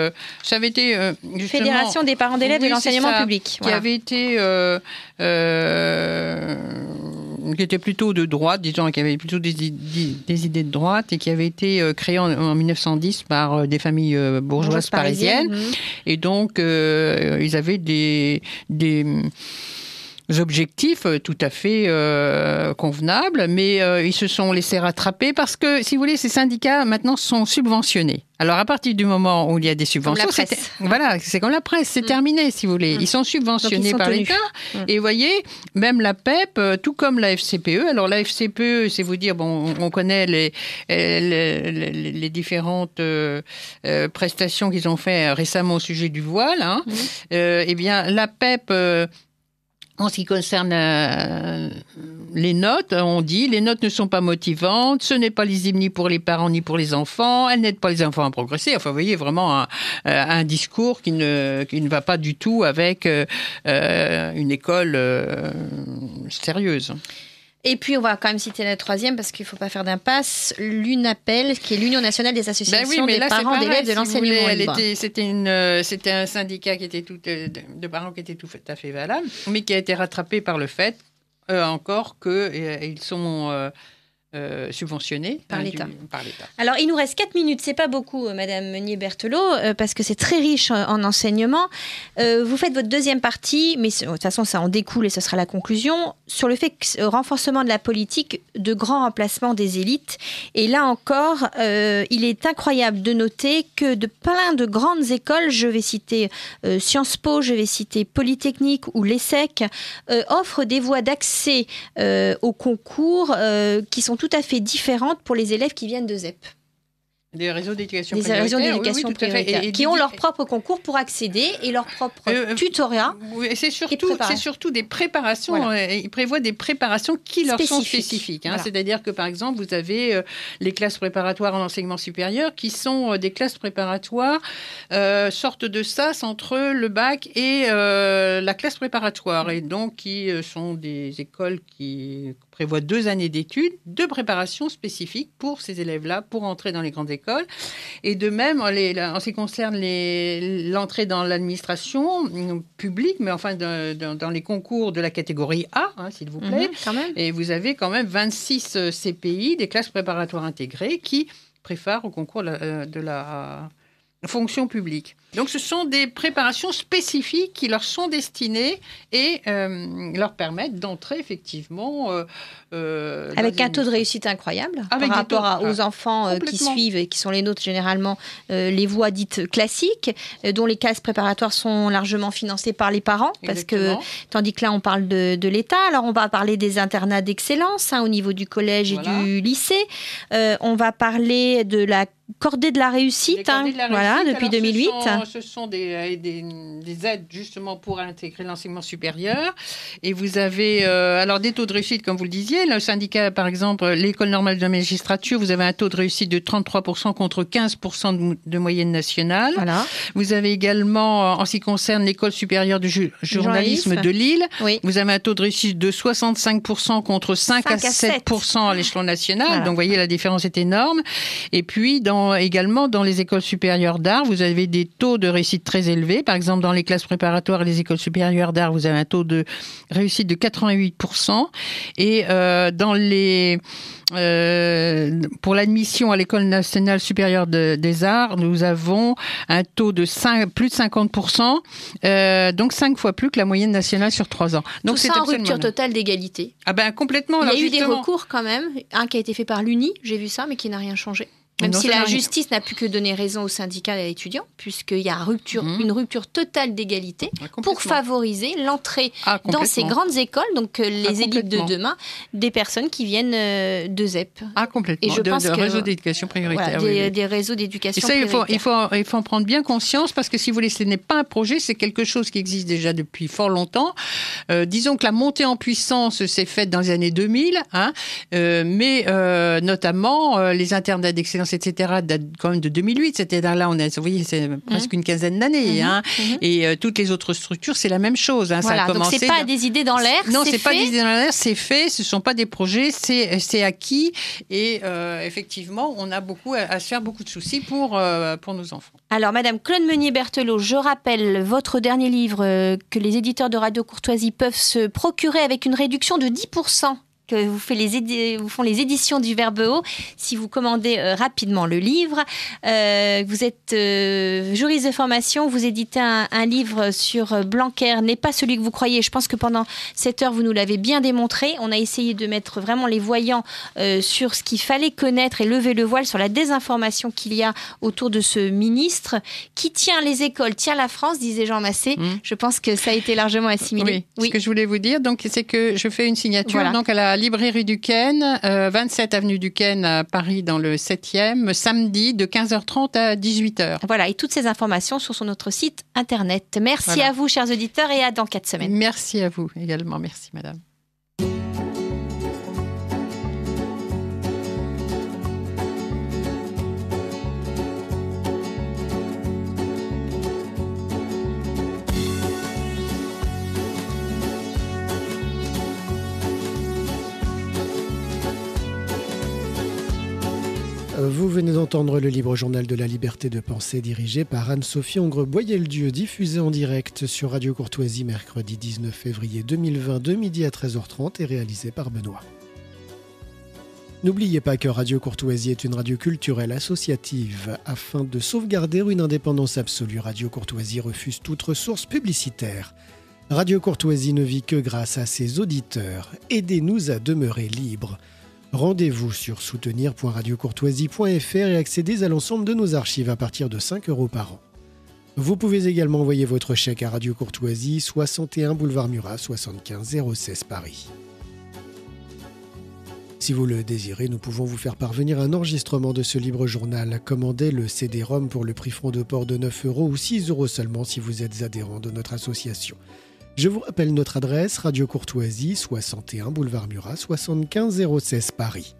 ça avait été justement... Fédération des parents d'élèves de l'enseignement public qui avait été euh, euh, qui était plutôt de droite, disons, qui avait plutôt des, idées de droite et qui avait été euh, créé en, 1910 par des familles bourgeoises parisiennes. Mmh. Et donc, ils avaient des objectifs euh, tout à fait euh, convenables, mais euh, ils se sont laissés rattraper parce que, si vous voulez, ces syndicats maintenant sont subventionnés. Alors à partir du moment où il y a des subventions, presse. voilà, c'est comme la presse, c'est mm. terminé si vous voulez. Mm. Ils sont subventionnés par l'État mm. et vous voyez, même la PEP, e tout comme la FCPE. Alors la FCPE, c'est vous dire, bon, on connaît les les, différentes prestations qu'ils ont fait récemment au sujet du voile. Hein. eh bien, la PEP. E en ce qui concerne euh, les notes, on dit les notes ne sont pas motivantes, ce n'est pas lisible ni pour les parents ni pour les enfants, elles n'aident pas les enfants à progresser. Enfin, vous voyez vraiment un, euh, discours qui ne, qui ne va pas du tout avec euh, une école sérieuse.
Et puis, on va quand même citer la troisième parce qu'il ne faut pas faire d'impasse. L'UNAPEL, qui est l'Union nationale des ben associations des parents d'élèves de l'enseignement libre.
Euh, c'était un syndicat qui était euh, de, parents qui était tout à fait valable, mais qui a été rattrapé par le fait, euh, encore, qu'ils sont subventionnés euh, subventionné euh, par l'État.
Alors, il nous reste 4 minutes, c'est pas beaucoup, euh, Madame Meunier-Berthelot, parce que c'est très riche en, enseignement. vous faites votre deuxième partie, mais de toute façon, ça en découle et ce sera la conclusion, sur le fait que renforcement de la politique de grand emplacements des élites. Et là encore, il est incroyable de noter que de plein de grandes écoles, je vais citer Sciences Po, je vais citer Polytechnique ou l'ESSEC, offrent des voies d'accès aux concours qui sont tout à fait différentes pour les élèves qui viennent de ZEP.
Des réseaux d'éducation
prioritaire. Des réseaux d'éducation qui ont leur
propre concours pour accéder et leur propre euh, euh tutorat. c'est surtout, surtout des préparations. Euh, ils prévoient des préparations qui leur sont spécifiques. Hein. C'est-à-dire que, par exemple, vous avez euh, les classes préparatoires en enseignement supérieur qui sont des classes préparatoires, sorte de sas entre le bac et la classe préparatoire. Et donc, qui sont des écoles qui prévoit deux années d'études, de préparation spécifiques pour ces élèves-là, pour entrer dans les grandes écoles. Et de même, en, ce qui concerne l'entrée dans l'administration euh, publique, mais enfin dans les concours de la catégorie A, hein, s'il vous plaît, mhm, et vous avez quand même 26 euh, CPI, des classes préparatoires intégrées, qui préfèrent au concours de la euh, fonction publique. Donc ce sont des préparations spécifiques qui leur sont destinées et euh, leur permettent d'entrer effectivement. Euh, euh, avec un taux
de réussite incroyable par rapport aux ah,
enfants qui suivent et qui sont les nôtres généralement
les voies dites classiques, dont les cases préparatoires sont largement financées par les parents, parce que tandis que là on parle de, l'État, alors on va parler des internats d'excellence hein, au niveau du collège et du lycée, on va parler de la cordée de la réussite, hein, depuis 2008 ce
sont euh, des, des, aides justement pour intégrer l'enseignement supérieur. Et vous avez euh, alors des taux de réussite, comme vous le disiez. Le syndicat, par exemple, l'école normale de magistrature, vous avez un taux de réussite de 33% contre 15% de, moyenne nationale. Vous avez également, euh, en ce qui concerne l'école supérieure du journalisme, de Lille, vous avez un taux de réussite de 65% contre 5, à 7%, à l'échelon national. Donc, vous voyez, la différence est énorme. Et puis, dans, également, dans les écoles supérieures d'art, vous avez des taux de réussite très élevé. Par exemple, dans les classes préparatoires et les écoles supérieures d'art, vous avez un taux de réussite de 88%. Et euh, dans les, euh, pour l'admission à l'École nationale supérieure des arts, nous avons un taux de plus de 50%, euh, donc 5 fois plus que la moyenne nationale sur 3 ans. Donc c'est en rupture totale
d'égalité.
Ah ben complètement. Il y a eu des recours
quand même, un qui a été fait par l'UNI, j'ai vu ça, mais qui n'a rien changé. Même si la justice n'a pu que donner raison aux syndicats et à l'étudiant, puisqu'il y a rupture, mhm. une rupture totale d'égalité pour favoriser l'entrée ah, dans ces grandes écoles, donc euh, les ah, élites de demain, des personnes qui viennent
euh, de ZEP. Ah, complètement. Et je de, réseaux d'éducation prioritaire. des, réseaux d'éducation prioritaire. Ça, il faut, il, faut, en prendre bien conscience, parce que si vous voulez, ce n'est pas un projet, c'est quelque chose qui existe déjà depuis fort longtemps. Euh, disons que la montée en puissance s'est faite dans les années 2000, hein, mais notamment les internats d'excellence etc., date quand même de 2008. C'était là, on a, vous voyez, c'est presque mmh. une quinzaine d'années. Mmh. Hein. Mmh. Et euh, toutes les autres structures, c'est la même chose. Hein. Ça a commencé. pas des idées dans l'air. Non, c'est pas des idées dans l'air. C'est fait. Ce sont pas des projets. C'est acquis. Et euh, effectivement, on a beaucoup à, se faire beaucoup de soucis pour euh, pour nos enfants.
Alors, Madame Claude Meunier-Berthelot, je rappelle votre dernier livre que les éditeurs de Radio Courtoisie peuvent se procurer avec une réduction de 10 vous, fait les vous font les éditions du Verbe Haut. Si vous commandez euh, rapidement le livre, euh, vous êtes euh, juriste de formation, vous éditez un, livre sur Blanquer, n'est pas celui que vous croyez. Je pense que pendant cette heure, vous nous l'avez bien démontré. On a essayé de mettre vraiment les voyants sur ce qu'il fallait connaître et lever le voile sur la désinformation qu'il y a autour de ce ministre qui tient les écoles, tient la France, disait Jean Massé. Mmh. Je pense que ça a été largement
assimilé. Oui, ce que je voulais vous dire, donc, c'est que je fais une signature donc à la librairie du Ken, 27 euh, avenue du à Paris dans le 7e, samedi de 15h30 à 18h. Voilà, et toutes ces informations sont sur notre site internet. Merci à vous, chers auditeurs, et à dans quatre semaines. Merci à vous également. Merci, madame.
Euh, vous venez d'entendre le libre journal de la liberté de pensée dirigé par Anne-Sophie Ongre boyel dieu diffusé en direct sur Radio Courtoisie mercredi 19 février 2020 de midi à 13h30 et réalisé par Benoît. N'oubliez pas que Radio Courtoisie est une radio culturelle associative. Afin de sauvegarder une indépendance absolue, Radio Courtoisie refuse toute ressource publicitaire. Radio Courtoisie ne vit que grâce à ses auditeurs. Aidez-nous à demeurer libres. Rendez-vous sur soutenir.radiocourtoisie.fr et accédez à l'ensemble de nos archives à partir de 5 euros par an. Vous pouvez également envoyer votre chèque à Radio Courtoisie, 61 Boulevard Murat, 75 016 Paris. Si vous le désirez, nous pouvons vous faire parvenir un enregistrement de ce libre journal. Commandez le CD-ROM pour le prix Front de Port de 9 euros ou 6 euros seulement si vous êtes adhérent de notre association. Je vous rappelle notre adresse, Radio Courtoisie, 61 Boulevard Murat, 75016 Paris.